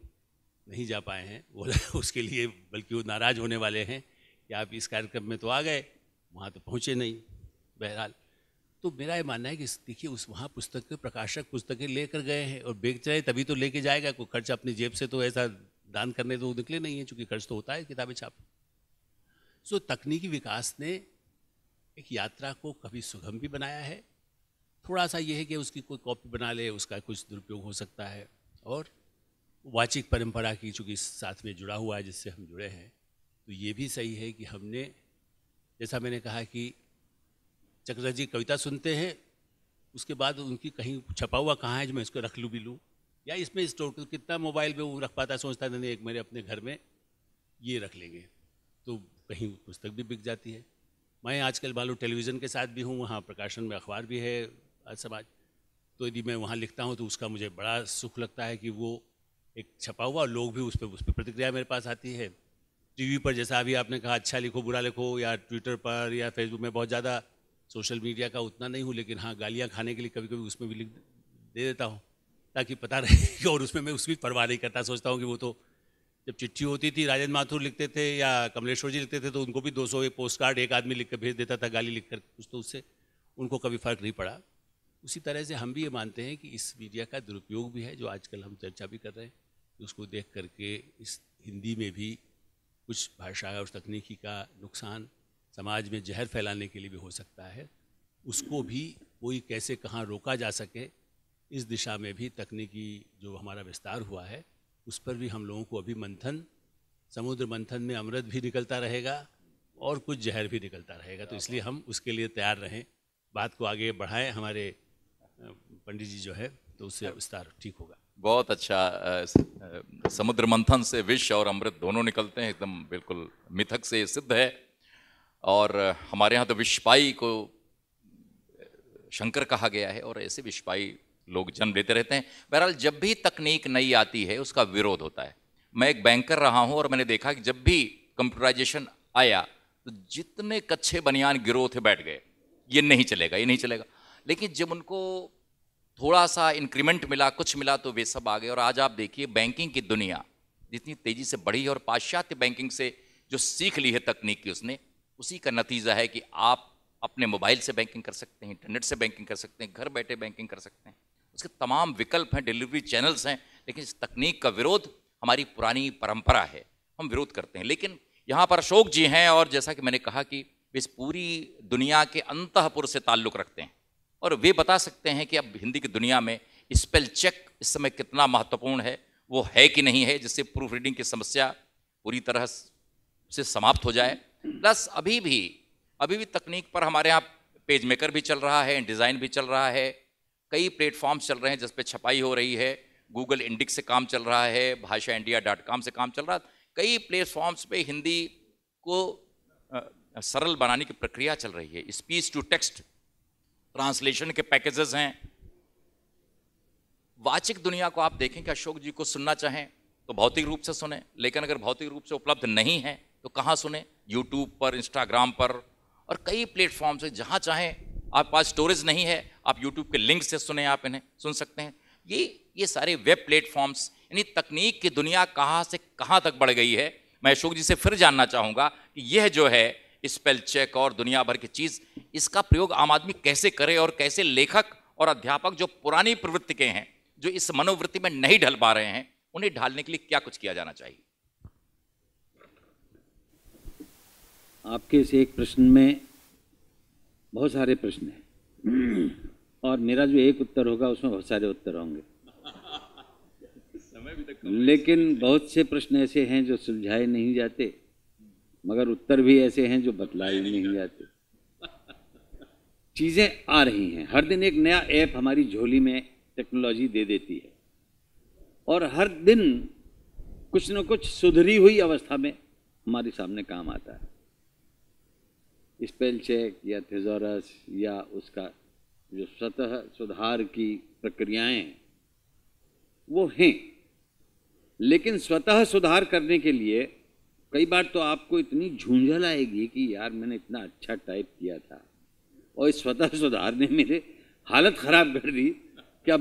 Speaker 4: नहीं जा पाए हैं वो उसके लिए बल्कि वो नाराज़ होने वाले हैं कि आप इस कार्यक्रम में तो आ गए वहाँ तो पहुँचे नहीं बहरहाल तो मेरा ये मानना है कि देखिए उस वहाँ पुस्तक के प्रकाशक पुस्तकें लेकर गए हैं और बेच रहे तभी तो लेके जाएगा कोई खर्च अपनी जेब से तो ऐसा दान करने तो निकले नहीं है चूँकि खर्च तो होता है किताबें छाप सो तकनीकी विकास ने एक यात्रा को कभी सुगम भी बनाया है थोड़ा सा ये है कि उसकी कोई कॉपी बना ले उसका कुछ दुरुपयोग हो सकता है और वाचिक परंपरा की चूँकि साथ में जुड़ा हुआ है जिससे हम जुड़े हैं तो ये भी सही है कि हमने जैसा मैंने कहा कि चक्र जी कविता सुनते हैं उसके बाद उनकी कहीं छपा हुआ कहाँ है जो मैं इसको रख लूँ भी लूँ या इसमें इस टोटल कितना मोबाइल पर वो रख पाता सोचता नहीं एक मेरे अपने घर में ये रख लेंगे तो कहीं पुस्तक भी बिक जाती है मैं आजकल बालू टेलीविज़न के साथ भी हूँ वहाँ प्रकाशन में अखबार भी है आज समाज तो यदि मैं वहाँ लिखता हूँ तो उसका मुझे बड़ा सुख लगता है कि वो एक छपा हुआ लोग भी उस पर उस पर प्रतिक्रिया मेरे पास आती है टीवी पर जैसा अभी आपने कहा अच्छा लिखो बुरा लिखो या ट्विटर पर या फेसबुक में बहुत ज़्यादा सोशल मीडिया का उतना नहीं हूँ लेकिन हाँ गालियाँ खाने के लिए कभी कभी उसमें भी लिख दे देता हूँ ताकि पता रहे और उसमें मैं उसकी परवाह नहीं करता सोचता हूँ कि वो तो जब चिट्ठी होती थी राजेंद्र माथुर लिखते थे या कमलेश्वर जी लिखते थे तो उनको भी 200 एक पोस्ट कार्ड एक आदमी लिख कर भेज देता था गाली लिख कर कुछ तो उससे उनको कभी फ़र्क नहीं पड़ा उसी तरह से हम भी ये मानते हैं कि इस मीडिया का दुरुपयोग भी है जो आजकल हम चर्चा भी कर रहे हैं उसको देख करके इस हिंदी में भी कुछ भाषा और तकनीकी का नुकसान समाज में जहर फैलाने के लिए भी हो सकता है उसको भी कोई कैसे कहाँ रोका जा सके इस दिशा में भी तकनीकी जो हमारा विस्तार हुआ है उस पर भी हम लोगों को अभी मंथन समुद्र मंथन में अमृत भी निकलता रहेगा और कुछ जहर भी निकलता रहेगा तो इसलिए हम उसके लिए तैयार रहें बात को आगे बढ़ाएं हमारे पंडित जी जो है तो उससे विस्तार ठीक होगा
Speaker 2: बहुत अच्छा समुद्र मंथन से विष और अमृत दोनों निकलते हैं एकदम बिल्कुल मिथक से सिद्ध है और हमारे यहाँ तो विषपाई को शंकर कहा गया है और ऐसे विषपाई लोग जन्म लेते रहते हैं बहरहाल जब भी तकनीक नई आती है उसका विरोध होता है मैं एक बैंकर रहा हूँ और मैंने देखा कि जब भी कंप्यूटराइजेशन आया तो जितने कच्चे बनियान गिरोह थे बैठ गए ये नहीं चलेगा ये नहीं चलेगा लेकिन जब उनको थोड़ा सा इंक्रीमेंट मिला कुछ मिला तो वे सब आ गए और आज आप देखिए बैंकिंग की दुनिया जितनी तेज़ी से बढ़ी है और पाश्चात्य बैंकिंग से जो सीख ली है तकनीक की उसने उसी का नतीजा है कि आप अपने मोबाइल से बैंकिंग कर सकते हैं इंटरनेट से बैंकिंग कर सकते हैं घर बैठे बैंकिंग कर सकते हैं उसके तमाम विकल्प हैं डिलीवरी चैनल्स हैं लेकिन इस तकनीक का विरोध हमारी पुरानी परंपरा है हम विरोध करते हैं लेकिन यहाँ पर अशोक जी हैं और जैसा कि मैंने कहा कि इस पूरी दुनिया के अंतपुर से ताल्लुक़ रखते हैं और वे बता सकते हैं कि अब हिंदी की दुनिया में स्पेल चेक इस समय कितना महत्वपूर्ण है वो है कि नहीं है जिससे प्रूफ रीडिंग की समस्या पूरी तरह से समाप्त हो जाए प्लस अभी भी अभी भी तकनीक पर हमारे यहाँ पेज मेकर भी चल रहा है डिज़ाइन भी चल रहा है कई प्लेटफॉर्म्स चल रहे हैं जिस पर छपाई हो रही है गूगल इंडिक से काम चल रहा है भाषा इंडिया डॉट कॉम से काम चल रहा है कई प्लेटफॉर्म्स पे हिंदी को सरल बनाने की प्रक्रिया चल रही है स्पीच टू टेक्स्ट ट्रांसलेशन के पैकेजेस हैं वाचिक दुनिया को आप देखें कि अशोक जी को सुनना चाहें तो भौतिक रूप से सुने लेकिन अगर भौतिक रूप से उपलब्ध नहीं है तो कहाँ सुने यूट्यूब पर इंस्टाग्राम पर और कई प्लेटफॉर्म से जहाँ चाहें आप पास स्टोरेज नहीं है आप यूट्यूब के लिंक से सुने आप इन्हें सुन सकते हैं ये ये सारे वेब प्लेटफॉर्म्स यानी तकनीक की दुनिया कहाँ से कहाँ तक बढ़ गई है मैं अशोक जी से फिर जानना चाहूँगा कि यह जो है स्पेल चेक और दुनिया भर की चीज़ इसका प्रयोग आम आदमी कैसे करे और कैसे लेखक और अध्यापक जो पुरानी प्रवृत्ति के हैं जो इस मनोवृत्ति में नहीं ढल पा रहे हैं उन्हें ढालने के लिए क्या कुछ किया जाना चाहिए
Speaker 3: आपके इस एक प्रश्न में बहुत सारे प्रश्न हैं और मेरा जो एक उत्तर होगा उसमें बहुत सारे उत्तर होंगे तो लेकिन बहुत से प्रश्न ऐसे हैं जो सुलझाए नहीं जाते मगर उत्तर भी ऐसे हैं जो बतलाए नहीं जाते चीज़ें आ रही हैं हर दिन एक नया ऐप हमारी झोली में टेक्नोलॉजी दे देती है और हर दिन कुछ न कुछ सुधरी हुई अवस्था में हमारे सामने काम आता है स्पेल चेक या थिजोरस या उसका जो सतह सुधार की प्रक्रियाएं वो हैं लेकिन स्वतः सुधार करने के लिए कई बार तो आपको इतनी झुंझल आएगी कि यार मैंने इतना अच्छा टाइप किया था और स्वतः सुधारने मेरे हालत ख़राब कर दी क्या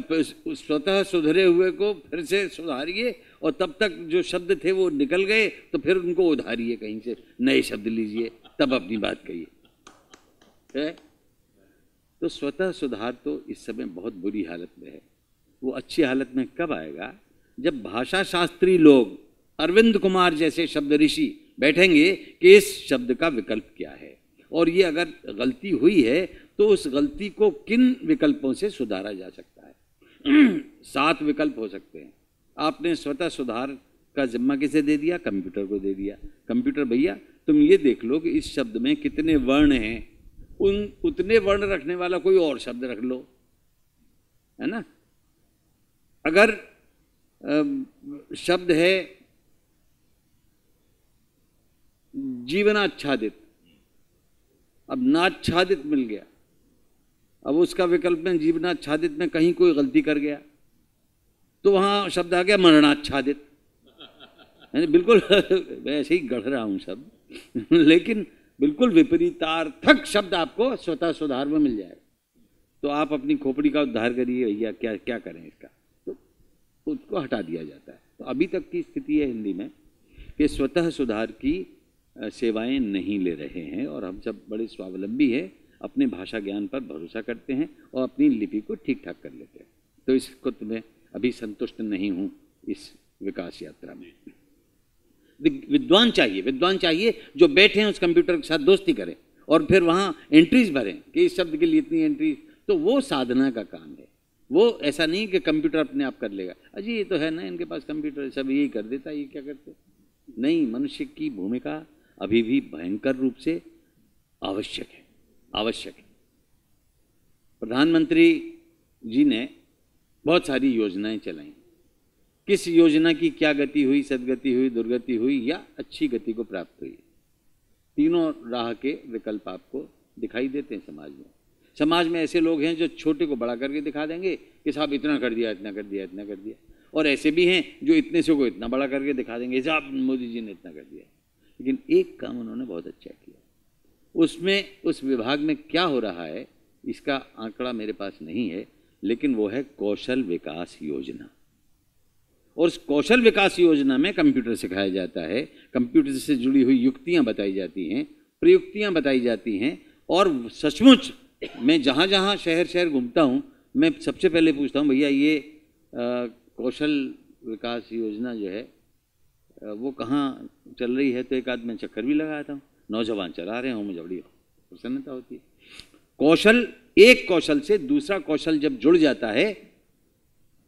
Speaker 3: स्वतः सुधरे हुए को फिर से सुधारिए और तब तक जो शब्द थे वो निकल गए तो फिर उनको उधारिए कहीं से नए शब्द लीजिए तब अपनी बात कहिए है तो स्वतः सुधार तो इस समय बहुत बुरी हालत में है वो अच्छी हालत में कब आएगा जब भाषा शास्त्री लोग अरविंद कुमार जैसे शब्द ऋषि बैठेंगे कि इस शब्द का विकल्प क्या है और ये अगर गलती हुई है तो उस गलती को किन विकल्पों से सुधारा जा सकता है सात विकल्प हो सकते हैं आपने स्वतः सुधार का जिम्मा किसे दे दिया कंप्यूटर को दे दिया कंप्यूटर भैया तुम ये देख लो कि इस शब्द में कितने वर्ण हैं उन उतने वर्ण रखने वाला कोई और शब्द रख लो है ना अगर शब्द है जीवनाच्छादित अब नाच्छादित मिल गया अब उसका विकल्प में जीवनाच्छादित में कहीं कोई गलती कर गया तो वहाँ शब्द आ गया मरणाच्छादित यानी बिल्कुल मैं ऐसे ही गढ़ रहा हूँ शब्द लेकिन बिल्कुल विपरीतार्थक शब्द आपको स्वतः सुधार में मिल जाएगा तो आप अपनी खोपड़ी का उद्धार करिए भैया क्या क्या करें इसका तो उसको हटा दिया जाता है तो अभी तक की स्थिति है हिंदी में कि स्वतः सुधार की सेवाएं नहीं ले रहे हैं और हम सब बड़े स्वावलंबी हैं अपने भाषा ज्ञान पर भरोसा करते हैं और अपनी लिपि को ठीक ठाक कर लेते हैं तो इसको मैं अभी संतुष्ट नहीं हूँ इस विकास यात्रा में विद्वान चाहिए विद्वान चाहिए जो बैठे हैं उस कंप्यूटर के साथ दोस्ती करें और फिर वहाँ एंट्रीज भरें कि इस शब्द के लिए इतनी एंट्रीज तो वो साधना का काम है वो ऐसा नहीं कि कंप्यूटर अपने आप कर लेगा अजी ये तो है ना इनके पास कंप्यूटर सब यही कर देता ये क्या करते नहीं मनुष्य की भूमिका अभी भी भयंकर रूप से आवश्यक है आवश्यक है प्रधानमंत्री जी ने बहुत सारी योजनाएं चलाई किस योजना की क्या गति हुई सदगति हुई दुर्गति हुई या अच्छी गति को प्राप्त हुई तीनों राह के विकल्प आपको दिखाई देते हैं समाज में समाज में ऐसे लोग हैं जो छोटे को बड़ा करके दिखा देंगे कि साहब इतना कर दिया इतना कर दिया इतना कर दिया और ऐसे भी हैं जो इतने से को इतना बड़ा करके दिखा देंगे साहब मोदी जी ने इतना कर दिया लेकिन एक काम उन्होंने बहुत अच्छा किया उसमें उस विभाग में क्या हो रहा है इसका आंकड़ा मेरे पास नहीं है लेकिन वो है कौशल विकास योजना और उस कौशल विकास योजना में कंप्यूटर सिखाया जाता है कंप्यूटर से जुड़ी हुई युक्तियां बताई जाती हैं प्रयुक्तियां बताई जाती हैं और सचमुच मैं जहाँ जहाँ शहर शहर घूमता हूँ मैं सबसे पहले पूछता हूँ भैया ये आ, कौशल विकास योजना जो है वो कहाँ चल रही है तो एक आदमी चक्कर भी लगाया था नौजवान चला रहे हों मुझे बड़ी प्रसन्नता होती है कौशल एक कौशल से दूसरा कौशल जब जुड़ जाता है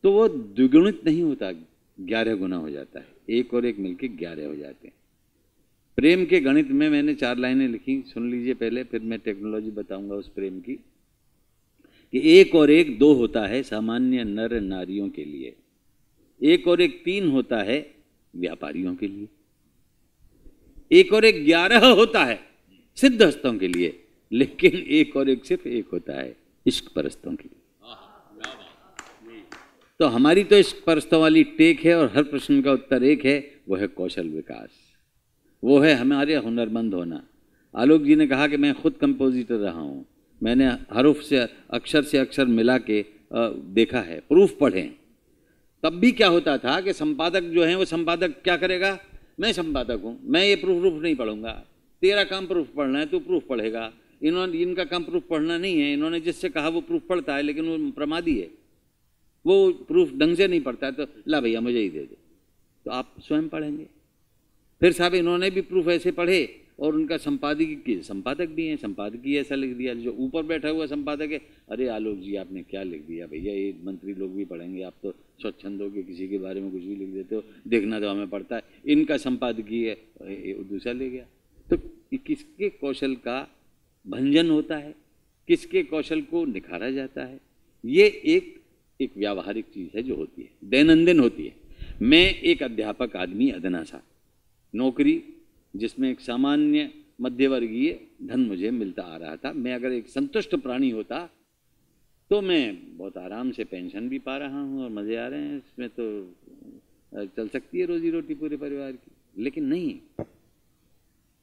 Speaker 3: तो वो द्विगुणित नहीं होता ग्यारह गुना हो जाता है एक और एक मिलके ग्यारह हो जाते हैं प्रेम के गणित में मैंने चार लाइनें लिखी सुन लीजिए पहले फिर मैं टेक्नोलॉजी बताऊंगा उस प्रेम की कि एक और एक दो होता है सामान्य नर नारियों के लिए एक और एक तीन होता है व्यापारियों के लिए एक और एक ग्यारह होता है सिद्ध हस्तों के लिए लेकिन एक और एक सिर्फ एक होता है इश्क परस्तों के लिए तो हमारी तो इश्क परस्तों वाली टेक है और हर प्रश्न का उत्तर एक है वो है कौशल विकास वो है हमारे हुनरमंद होना आलोक जी ने कहा कि मैं खुद कंपोजिटर रहा हूँ मैंने हरूफ से अक्षर से अक्षर मिला के देखा है प्रूफ पढ़ें तब भी क्या होता था कि संपादक जो है वो संपादक क्या करेगा मैं संपादक हूँ मैं ये प्रूफ प्रूफ नहीं पढ़ूंगा तेरा काम प्रूफ पढ़ना है तो प्रूफ पढ़ेगा इन्होंने इनका काम प्रूफ पढ़ना नहीं है इन्होंने जिससे कहा वो प्रूफ पढ़ता है लेकिन वो प्रमादी है वो प्रूफ ढंग से नहीं पढ़ता तो ला भैया मुझे ही दे दे तो आप स्वयं पढ़ेंगे फिर साहब इन्होंने भी प्रूफ ऐसे पढ़े और उनका संपादकीय संपादक भी हैं संपादकीय ऐसा लिख दिया जो ऊपर बैठा हुआ संपादक है अरे आलोक जी आपने क्या लिख दिया भैया ये मंत्री लोग भी पढ़ेंगे आप तो स्वच्छंद हो के किसी के बारे में कुछ भी लिख देते हो देखना तो हमें पड़ता है इनका संपादकीय दूसरा ले गया तो किसके कौशल का भंजन होता है किसके कौशल को निखारा जाता है ये एक एक व्यावहारिक चीज़ है जो होती है दैनंदिन होती है मैं एक अध्यापक आदमी अदना सा नौकरी जिसमें एक सामान्य मध्यवर्गीय धन मुझे मिलता आ रहा था मैं अगर एक संतुष्ट प्राणी होता तो मैं बहुत आराम से पेंशन भी पा रहा हूँ और मज़े आ रहे हैं इसमें तो चल सकती है रोज़ी रोटी पूरे परिवार की लेकिन नहीं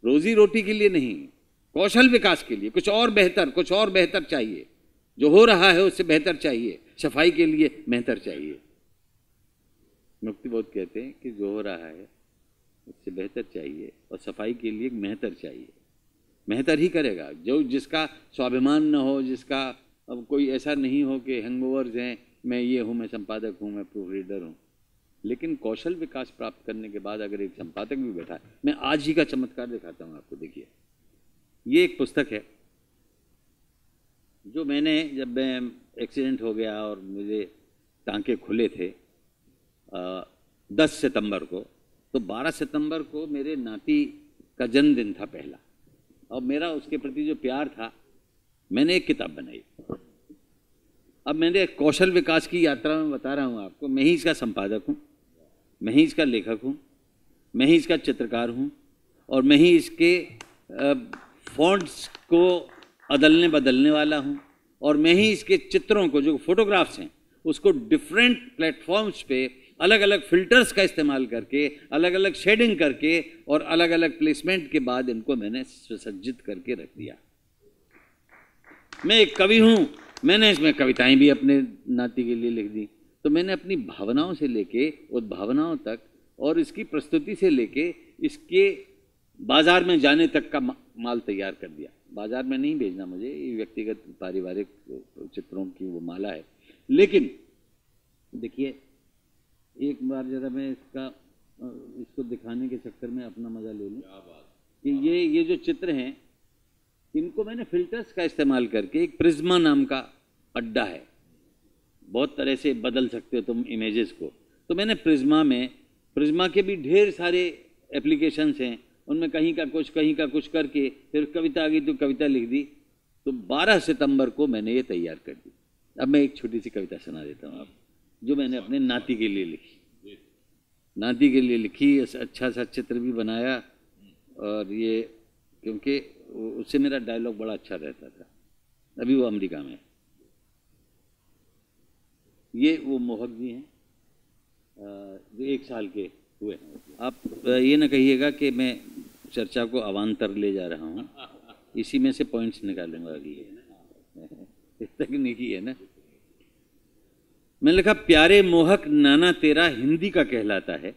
Speaker 3: रोज़ी रोटी के लिए नहीं कौशल विकास के लिए कुछ और बेहतर कुछ और बेहतर चाहिए जो हो रहा है उससे बेहतर चाहिए सफाई के लिए बेहतर चाहिए मुक्ति बोध कहते हैं कि जो हो रहा है उससे बेहतर चाहिए और सफाई के लिए बेहतर चाहिए मेहतर ही करेगा जो जिसका स्वाभिमान न हो जिसका अब कोई ऐसा नहीं हो कि हैंगओवर्स हैं मैं ये हूँ मैं संपादक हूँ मैं प्रूफ रीडर हूँ लेकिन कौशल विकास प्राप्त करने के बाद अगर एक संपादक भी बैठा है मैं आज ही का चमत्कार दिखाता हूँ आपको देखिए ये एक पुस्तक है जो मैंने जब मैं एक्सीडेंट हो गया और मुझे टांके खुले थे दस सितंबर को तो 12 सितंबर को मेरे नाती का जन्मदिन था पहला और मेरा उसके प्रति जो प्यार था मैंने एक किताब बनाई अब मैंने कौशल विकास की यात्रा में बता रहा हूँ आपको मैं ही इसका संपादक हूँ मैं ही इसका लेखक हूँ मैं ही इसका चित्रकार हूँ और मैं ही इसके फॉन्ट्स को अदलने बदलने वाला हूँ और मैं ही इसके चित्रों को जो फोटोग्राफ्स हैं उसको डिफरेंट प्लेटफॉर्म्स पे अलग अलग फिल्टर्स का इस्तेमाल करके अलग अलग शेडिंग करके और अलग अलग प्लेसमेंट के बाद इनको मैंने सुसज्जित करके रख दिया मैं एक कवि हूँ मैंने इसमें कविताएं भी अपने नाती के लिए लिख दी तो मैंने अपनी भावनाओं से लेके उद्भावनाओं तक और इसकी प्रस्तुति से लेके इसके बाज़ार में जाने तक का माल तैयार कर दिया बाज़ार में नहीं भेजना मुझे ये व्यक्तिगत पारिवारिक चित्रों की वो माला है लेकिन देखिए एक बार ज़रा मैं इसका इसको दिखाने के चक्कर में अपना मज़ा ले लूँ कि ये ये जो चित्र हैं इनको मैंने फिल्टर्स का इस्तेमाल करके एक प्रिज्मा नाम का अड्डा है बहुत तरह से बदल सकते हो तुम इमेजेस को तो मैंने प्रिज्मा में प्रिज्मा के भी ढेर सारे एप्लीकेशंस हैं उनमें कहीं का कुछ कहीं का कुछ करके फिर कविता आ गई तो कविता लिख दी तो 12 सितंबर को मैंने ये तैयार कर दी अब मैं एक छोटी सी कविता सुना देता हूँ आपको जो मैंने अपने नाती के लिए लिखी नाती के लिए लिखी अच्छा सा चित्र भी बनाया और ये क्योंकि उससे मेरा डायलॉग बड़ा अच्छा रहता था अभी वो अमेरिका में ये वो मोहक जी हैं जो एक साल के हुए हैं आप ये ना कहिएगा कि मैं चर्चा को अवान्तर ले जा रहा हूँ इसी में से पॉइंट्स निकालूंगा अगले तकनीकी है ना मैंने लिखा प्यारे मोहक नाना तेरा हिंदी का कहलाता है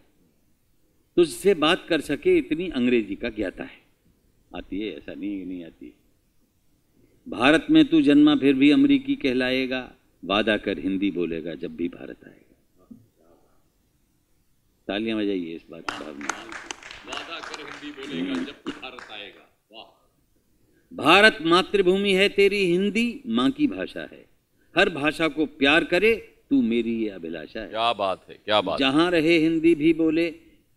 Speaker 3: तुझसे बात कर सके इतनी अंग्रेजी का ज्ञाता है आती है ऐसा नहीं नहीं आती भारत में तू जन्मा फिर भी अमरीकी कहलाएगा वादा कर हिंदी बोलेगा जब भी भारत आएगा तालियां बजाइए इस बात की भावना
Speaker 2: वादा कर हिंदी बोलेगा जब भी भारत आएगा वाह
Speaker 3: भारत मातृभूमि है तेरी हिंदी मां की भाषा है हर भाषा को प्यार करे तू मेरी ये अभिलाषा है क्या बात है
Speaker 2: क्या बात जहाँ
Speaker 3: रहे हिंदी भी बोले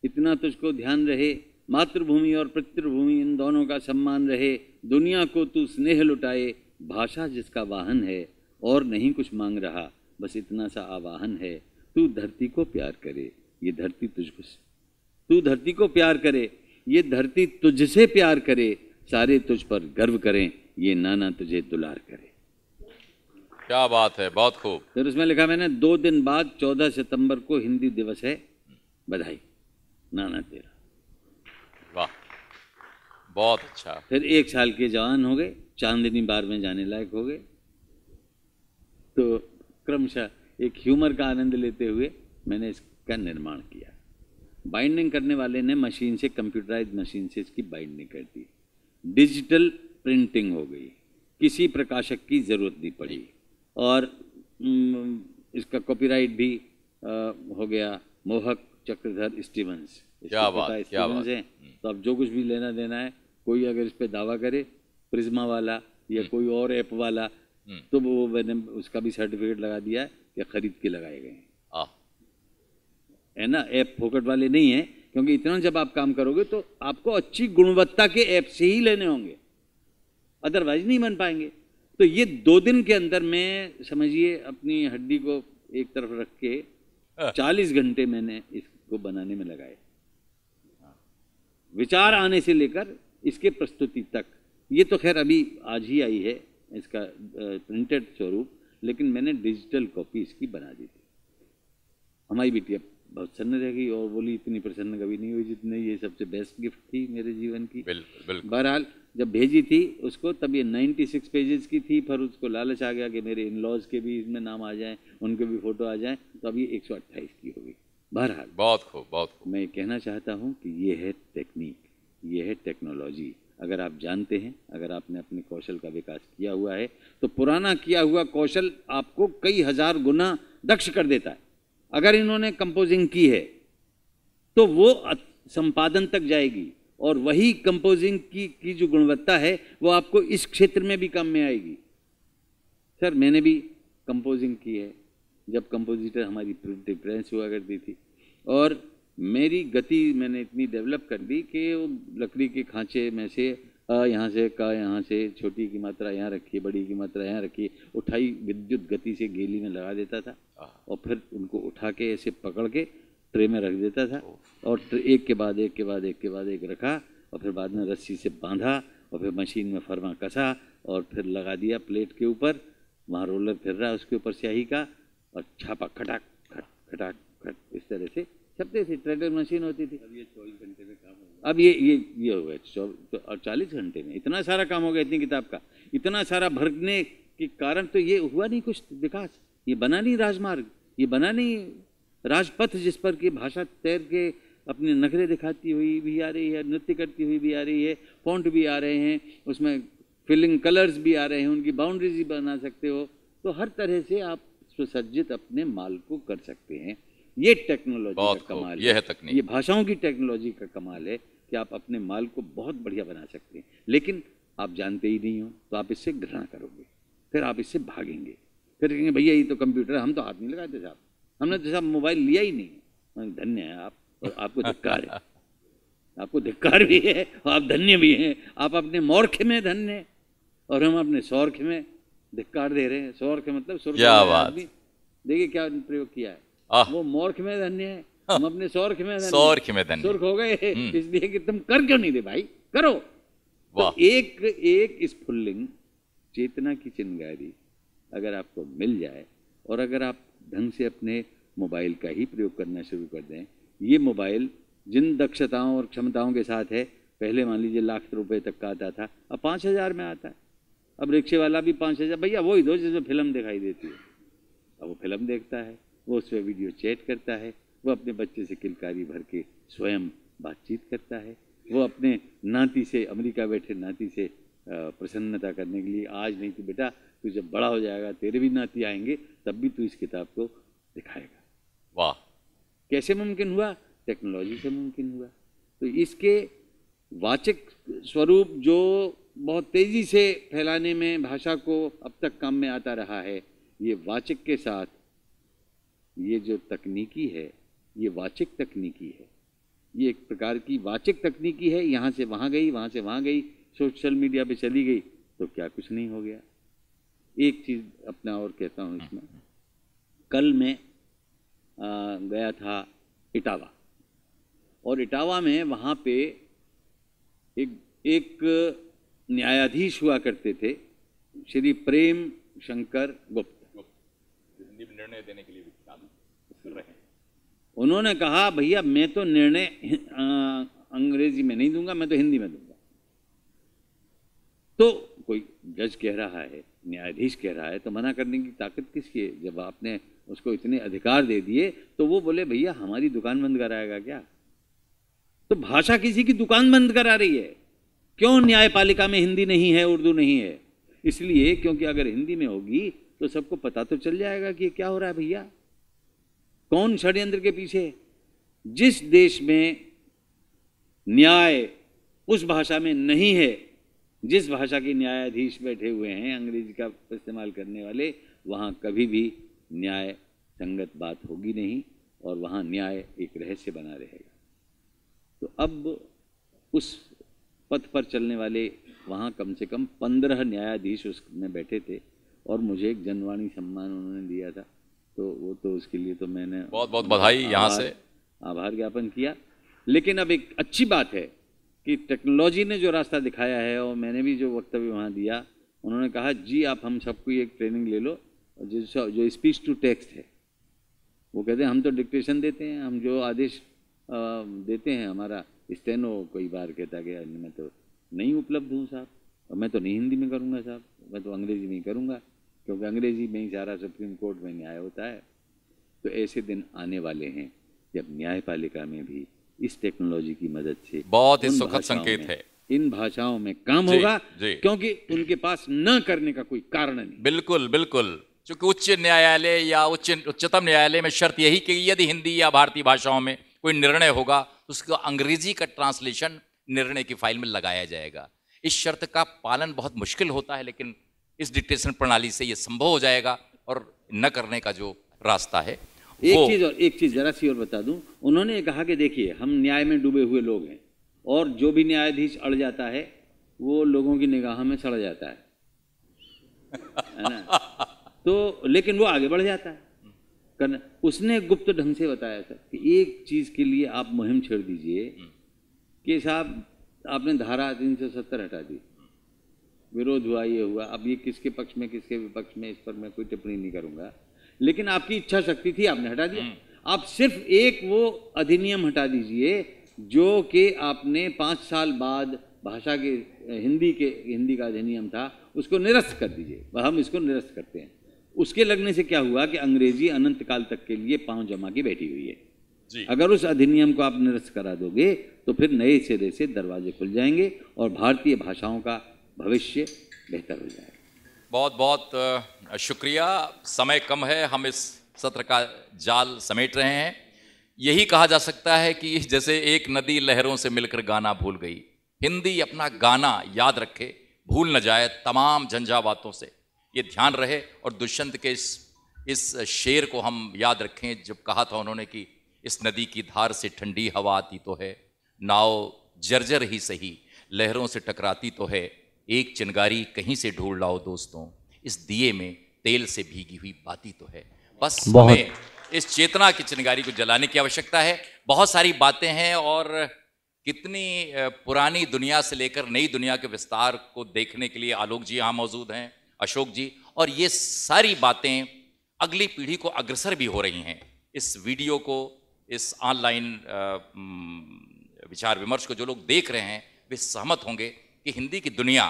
Speaker 3: इतना तुझको ध्यान रहे मातृभूमि और पितृभूमि इन दोनों का सम्मान रहे दुनिया को तू स्नेह लुटाए भाषा जिसका वाहन है और नहीं कुछ मांग रहा बस इतना सा आवाहन है तू धरती को प्यार करे ये धरती तुझको तू धरती को प्यार करे ये धरती तुझसे प्यार करे सारे तुझ पर गर्व करें ये नाना तुझे दुलार करे क्या बात
Speaker 2: है बहुत खूब
Speaker 3: फिर उसमें लिखा मैंने दो दिन बाद चौदह सितंबर को हिंदी दिवस है बधाई नाना तेरा वाह बहुत अच्छा फिर एक साल के जवान हो गए चांदनी बार में जाने लायक हो गए तो क्रमशः एक ह्यूमर का आनंद लेते हुए मैंने इसका निर्माण किया बाइंडिंग करने वाले ने मशीन से कंप्यूटराइज मशीन से इसकी बाइंडिंग कर दी डिजिटल प्रिंटिंग हो गई किसी प्रकाशक की ज़रूरत नहीं पड़ी और इसका कॉपीराइट भी हो गया मोहक चक्रधर स्टीवंस क्या बात क्या बात है हम्म। तो अब जो कुछ भी लेना देना है कोई अगर इस पर दावा करे प्रिज्मा वाला या हम्म। कोई और ऐप वाला हम्म। तो वो मैंने उसका भी सर्टिफिकेट लगा दिया है कि खरीद के लगाए गए हैं हाँ। है ना ऐप फोकट वाले नहीं है क्योंकि इतना जब आप काम करोगे तो आपको अच्छी गुणवत्ता के ऐप से ही लेने होंगे अदरवाइज नहीं बन पाएंगे तो ये दो दिन के अंदर मैं समझिए अपनी हड्डी को एक तरफ रख के हाँ। चालीस घंटे मैंने इसको बनाने में लगाए विचार आने से लेकर इसके प्रस्तुति तक ये तो खैर अभी आज ही आई है इसका प्रिंटेड स्वरूप लेकिन मैंने डिजिटल कॉपी इसकी बना दी थी हमारी बिटिया बहुत प्रसन्न रह गई और बोली इतनी प्रसन्न कभी नहीं हुई जितने ये सबसे बेस्ट गिफ्ट थी मेरे जीवन की बहरहाल जब भेजी थी उसको तब ये 96 पेजेस की थी पर उसको लालच आ गया कि मेरे इन लॉज के भी इसमें नाम आ जाएं उनके भी फोटो आ जाएं तो अब ये 128 की होगी
Speaker 2: बहरहाल बहुत खूब
Speaker 3: बहुत खूब मैं कहना चाहता हूँ कि ये है टेक्निक ये है टेक्नोलॉजी अगर आप जानते हैं अगर आपने अपने कौशल का विकास किया हुआ है तो पुराना किया हुआ कौशल आपको कई हज़ार गुना दक्ष कर देता है अगर इन्होंने कंपोजिंग की है तो वो संपादन तक जाएगी और वही कंपोजिंग की की जो गुणवत्ता है वो आपको इस क्षेत्र में भी काम में आएगी सर मैंने भी कंपोजिंग की है जब कंपोजिटर हमारी डिफरेंस हुआ करती थी और मेरी गति मैंने इतनी डेवलप कर दी कि वो लकड़ी के खांचे में से यहाँ से का यहाँ से छोटी की मात्रा यहाँ रखिए बड़ी की मात्रा यहाँ रखिए उठाई विद्युत गति से गेली में लगा देता था हाँ। और फिर उनको उठा के ऐसे पकड़ के ट्रे में रख देता था और एक के बाद एक के बाद एक के बाद एक रखा और फिर बाद में रस्सी से बांधा और फिर मशीन में फरमा कसा और फिर लगा दिया प्लेट के ऊपर वहाँ रोलर फिर रहा उसके ऊपर स्याही का और छापा खटाक खट खटाक खट इस तरह से छपते थे ट्रेडर मशीन होती थी अब ये चौबीस घंटे में काम हो अब ये ये ये हो गया तो और चालीस घंटे में इतना सारा काम हो गया इतनी किताब का इतना सारा भरने के कारण तो ये हुआ नहीं कुछ विकास ये बना नहीं राजमार्ग ये बना नहीं राजपथ जिस पर कि भाषा तैर के अपने नखरे दिखाती हुई भी आ रही है नृत्य करती हुई भी आ रही है फॉन्ट भी आ रहे हैं उसमें फिलिंग कलर्स भी आ रहे हैं उनकी बाउंड्रीज भी बना सकते हो तो हर तरह से आप सुसज्जित अपने माल को कर सकते हैं ये टेक्नोलॉजी का कमाल ये है तकनीक ये भाषाओं की टेक्नोलॉजी का कमाल है कि आप अपने माल को बहुत बढ़िया बना सकते हैं लेकिन आप जानते ही नहीं हो तो आप इससे घृणा करोगे फिर आप इससे भागेंगे फिर कहेंगे भैया ये तो कंप्यूटर हम तो हाथ नहीं लगाते साहब हमने जैसा तो मोबाइल लिया ही नहीं धन्य है आप और आपको धिक्कार है आपको धिक्कार भी है और आप धन्य भी हैं आप अपने मौर्ख में धन्य और हम अपने सौर्ख में धिक्कार दे रहे हैं सौर्ख मतलब क्या देखिए क्या प्रयोग किया है वो मौर्ख में धन्य है हाँ। हम अपने सौर्ख में सौर्ख में धन्य सुर्ख हो गए हम्म। इसलिए कि तुम कर क्यों नहीं दे भाई करो तो एक एक स्फुल्लिंग चेतना की चिंगारी अगर आपको मिल जाए और अगर आप ढंग से अपने मोबाइल का ही प्रयोग करना शुरू कर दें ये मोबाइल जिन दक्षताओं और क्षमताओं के साथ है पहले मान लीजिए लाख रुपए तक का आता था अब पाँच हज़ार में आता है अब रिक्शे वाला भी पाँच हज़ार भैया वही दो जिसमें फिल्म दिखाई देती है अब वो फिल्म देखता है वो उस पर वीडियो चैट करता है वो अपने बच्चे से किलकारी भर के स्वयं बातचीत करता है वो अपने नाती से अमेरिका बैठे नाती से प्रसन्नता करने के लिए आज नहीं तो बेटा तू जब बड़ा हो जाएगा तेरे भी नाती आएंगे तब भी तू इस किताब को दिखाएगा वाह कैसे मुमकिन हुआ टेक्नोलॉजी से मुमकिन हुआ तो इसके वाचक स्वरूप जो बहुत तेज़ी से फैलाने में भाषा को अब तक काम में आता रहा है ये वाचक के साथ ये जो तकनीकी है ये वाचक तकनीकी है ये एक प्रकार की वाचक तकनीकी है यहाँ से वहाँ गई वहाँ से वहाँ गई सोशल मीडिया पे चली गई तो क्या कुछ नहीं हो गया एक चीज़ अपना और कहता हूँ इसमें कल मैं गया था इटावा और इटावा में वहाँ पे एक एक न्यायाधीश हुआ करते थे श्री प्रेम शंकर गुप्त
Speaker 2: निर्णय देने के लिए
Speaker 3: कर रहे उन्होंने कहा भैया मैं तो निर्णय अंग्रेजी में नहीं दूंगा मैं तो हिंदी में दूंगा तो कोई जज कह रहा है न्यायाधीश कह रहा है तो मना करने की ताकत किसकी है जब आपने उसको इतने अधिकार दे दिए तो वो बोले भैया हमारी दुकान बंद कराएगा क्या तो भाषा किसी की दुकान बंद करा रही है क्यों न्यायपालिका में हिंदी नहीं है उर्दू नहीं है इसलिए क्योंकि अगर हिंदी में होगी तो सबको पता तो चल जाएगा कि क्या हो रहा है भैया कौन षड्यंत्र के पीछे जिस देश में न्याय उस भाषा में नहीं है जिस भाषा के न्यायाधीश बैठे हुए हैं अंग्रेजी का इस्तेमाल करने वाले वहाँ कभी भी न्याय संगत बात होगी नहीं और वहाँ न्याय एक रहस्य बना रहेगा तो अब उस पथ पर चलने वाले वहाँ कम से कम पंद्रह न्यायाधीश उसमें बैठे थे और मुझे एक जनवाणी सम्मान उन्होंने दिया था तो वो तो उसके लिए तो मैंने बहुत बहुत बधाई यहाँ से आभार ज्ञापन किया लेकिन अब एक अच्छी बात है कि टेक्नोलॉजी ने जो रास्ता दिखाया है और मैंने भी जो वक्तव्य वहाँ दिया उन्होंने कहा जी आप हम सबको एक ट्रेनिंग ले लो जो जो स्पीच टू टेक्स्ट है वो कहते हैं हम तो डिक्टेशन देते हैं हम जो आदेश आ, देते हैं हमारा स्टेनो कई बार कहता कि मैं तो नहीं उपलब्ध हूँ साहब और मैं तो नहीं हिंदी में करूँगा साहब मैं तो अंग्रेजी में ही करूँगा क्योंकि अंग्रेजी में ही सारा सुप्रीम कोर्ट में न्याय होता है तो ऐसे दिन आने वाले हैं जब न्यायपालिका में भी इस टेक्नोलॉजी की मदद से बहुत ही सुखद संकेत है इन भाषाओं में काम जी, होगा जी,
Speaker 2: क्योंकि उनके पास न करने का कोई कारण नहीं
Speaker 3: बिल्कुल बिल्कुल
Speaker 2: क्योंकि उच्च न्यायालय या उच्च उच्चतम न्यायालय में शर्त यही कि यदि हिंदी या भारतीय भाषाओं में कोई निर्णय होगा तो उसको अंग्रेजी का ट्रांसलेशन निर्णय की फाइल में लगाया जाएगा इस शर्त का पालन बहुत मुश्किल होता है लेकिन इस डिक्टेशन प्रणाली से यह संभव हो जाएगा और न करने का जो रास्ता है
Speaker 3: एक चीज और एक चीज जरा सी और बता दूं उन्होंने कहा कि देखिए हम न्याय में डूबे हुए लोग हैं और जो भी न्यायाधीश अड़ जाता है वो लोगों की निगाह में सड़ जाता है है ना तो लेकिन वो आगे बढ़ जाता है करना उसने गुप्त ढंग से बताया था कि एक चीज के लिए आप मुहिम छेड़ दीजिए हम्म। कि साहब आपने धारा तीन सौ सत्तर हटा दी हम्म। विरोध हुआ ये हुआ अब ये किसके पक्ष में किसके विपक्ष में इस पर मैं कोई टिप्पणी नहीं करूंगा लेकिन आपकी इच्छा शक्ति थी आपने हटा दिया हम्म। आप सिर्फ एक वो अधिनियम हटा दीजिए जो कि आपने पाँच साल बाद भाषा के हिंदी के हिंदी का अधिनियम था उसको निरस्त कर दीजिए हम इसको निरस्त करते हैं उसके लगने से क्या हुआ कि अंग्रेजी अनंत काल तक के लिए पांव जमा के बैठी हुई है जी। अगर उस अधिनियम को आप निरस्त करा दोगे तो फिर नए सिरे से दरवाजे खुल जाएंगे और भारतीय भाषाओं का भविष्य बेहतर हो जाएगा
Speaker 2: बहुत बहुत शुक्रिया समय कम है हम इस सत्र का जाल समेट रहे हैं यही कहा जा सकता है कि जैसे एक नदी लहरों से मिलकर गाना भूल गई हिंदी अपना गाना याद रखे भूल न जाए तमाम झंझावातों से ये ध्यान रहे और दुष्यंत के इस इस शेर को हम याद रखें जब कहा था उन्होंने कि इस नदी की धार से ठंडी हवा आती तो है नाव जर्जर ही सही लहरों से टकराती तो है एक चिनगारी कहीं से ढूंढ लाओ दोस्तों इस दिए में तेल से भीगी हुई बाती तो है बस हमें इस चेतना की चिनगारी को जलाने की आवश्यकता है बहुत सारी बातें हैं और कितनी पुरानी दुनिया से लेकर नई दुनिया के विस्तार को देखने के लिए आलोक जी यहाँ मौजूद हैं अशोक जी और ये सारी बातें अगली पीढ़ी को अग्रसर भी हो रही हैं इस वीडियो को इस ऑनलाइन विचार विमर्श को जो लोग देख रहे हैं वे सहमत होंगे कि हिंदी की दुनिया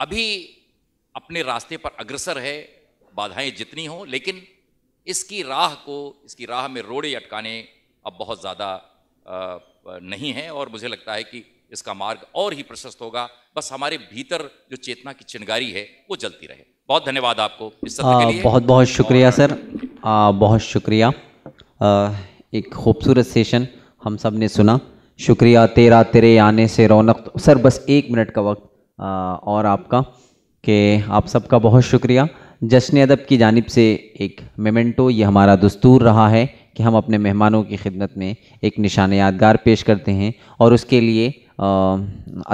Speaker 2: अभी अपने रास्ते पर अग्रसर है बाधाएं जितनी हों लेकिन इसकी राह को इसकी राह में रोड़े अटकाने अब बहुत ज़्यादा नहीं है और मुझे लगता है कि इसका मार्ग और ही प्रशस्त होगा बस हमारे भीतर जो चेतना की चिंगारी है वो जलती रहे बहुत धन्यवाद आपको इस सत्र के लिए बहुत बहुत
Speaker 5: शुक्रिया सर आ, बहुत शुक्रिया आ, एक खूबसूरत सेशन हम सब ने सुना शुक्रिया तेरा तेरे आने से रौनक तो- सर बस एक मिनट का वक्त और आपका कि आप सबका बहुत शुक्रिया जश्न अदब की जानब से एक मेमेंटो ये हमारा दस्तूर रहा है कि हम अपने मेहमानों की खिदमत में एक निशान यादगार पेश करते हैं और उसके लिए आ,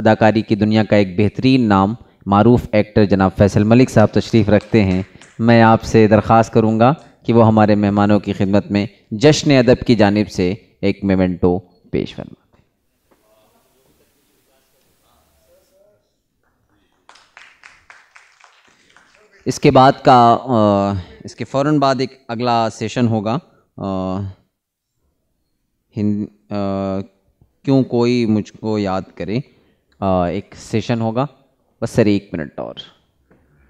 Speaker 5: अदाकारी की दुनिया का एक बेहतरीन नाम मरूफ एक्टर जनाब फैसल मलिक साहब तशरीफ़ रखते हैं मैं आपसे दरख्वास्त करूँगा कि वो हमारे मेहमानों की खिदमत में जश्न अदब की जानब से एक मेमेंटो पेश फरमा इसके बाद का आ, इसके फ़ौर बाद एक अगला सेशन होगा हिंद क्यों कोई मुझको याद करे आ, एक सेशन होगा बस सर एक मिनट और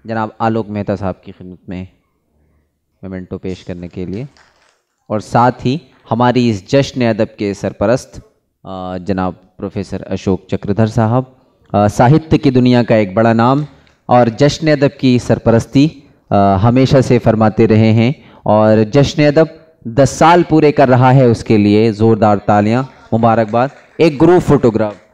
Speaker 5: जनाब आलोक मेहता साहब की खिदमत में मेमेंटो पेश करने के लिए और साथ ही हमारी इस जश्न अदब के सरपरस्त जनाब प्रोफेसर अशोक चक्रधर साहब साहित्य की दुनिया का एक बड़ा नाम और जश्न अदब की सरपरस्ती हमेशा से फरमाते रहे हैं और जश्न अदब दस साल पूरे कर रहा है उसके लिए ज़ोरदार तालियां मुबारकबाद एक ग्रुप फोटोग्राफ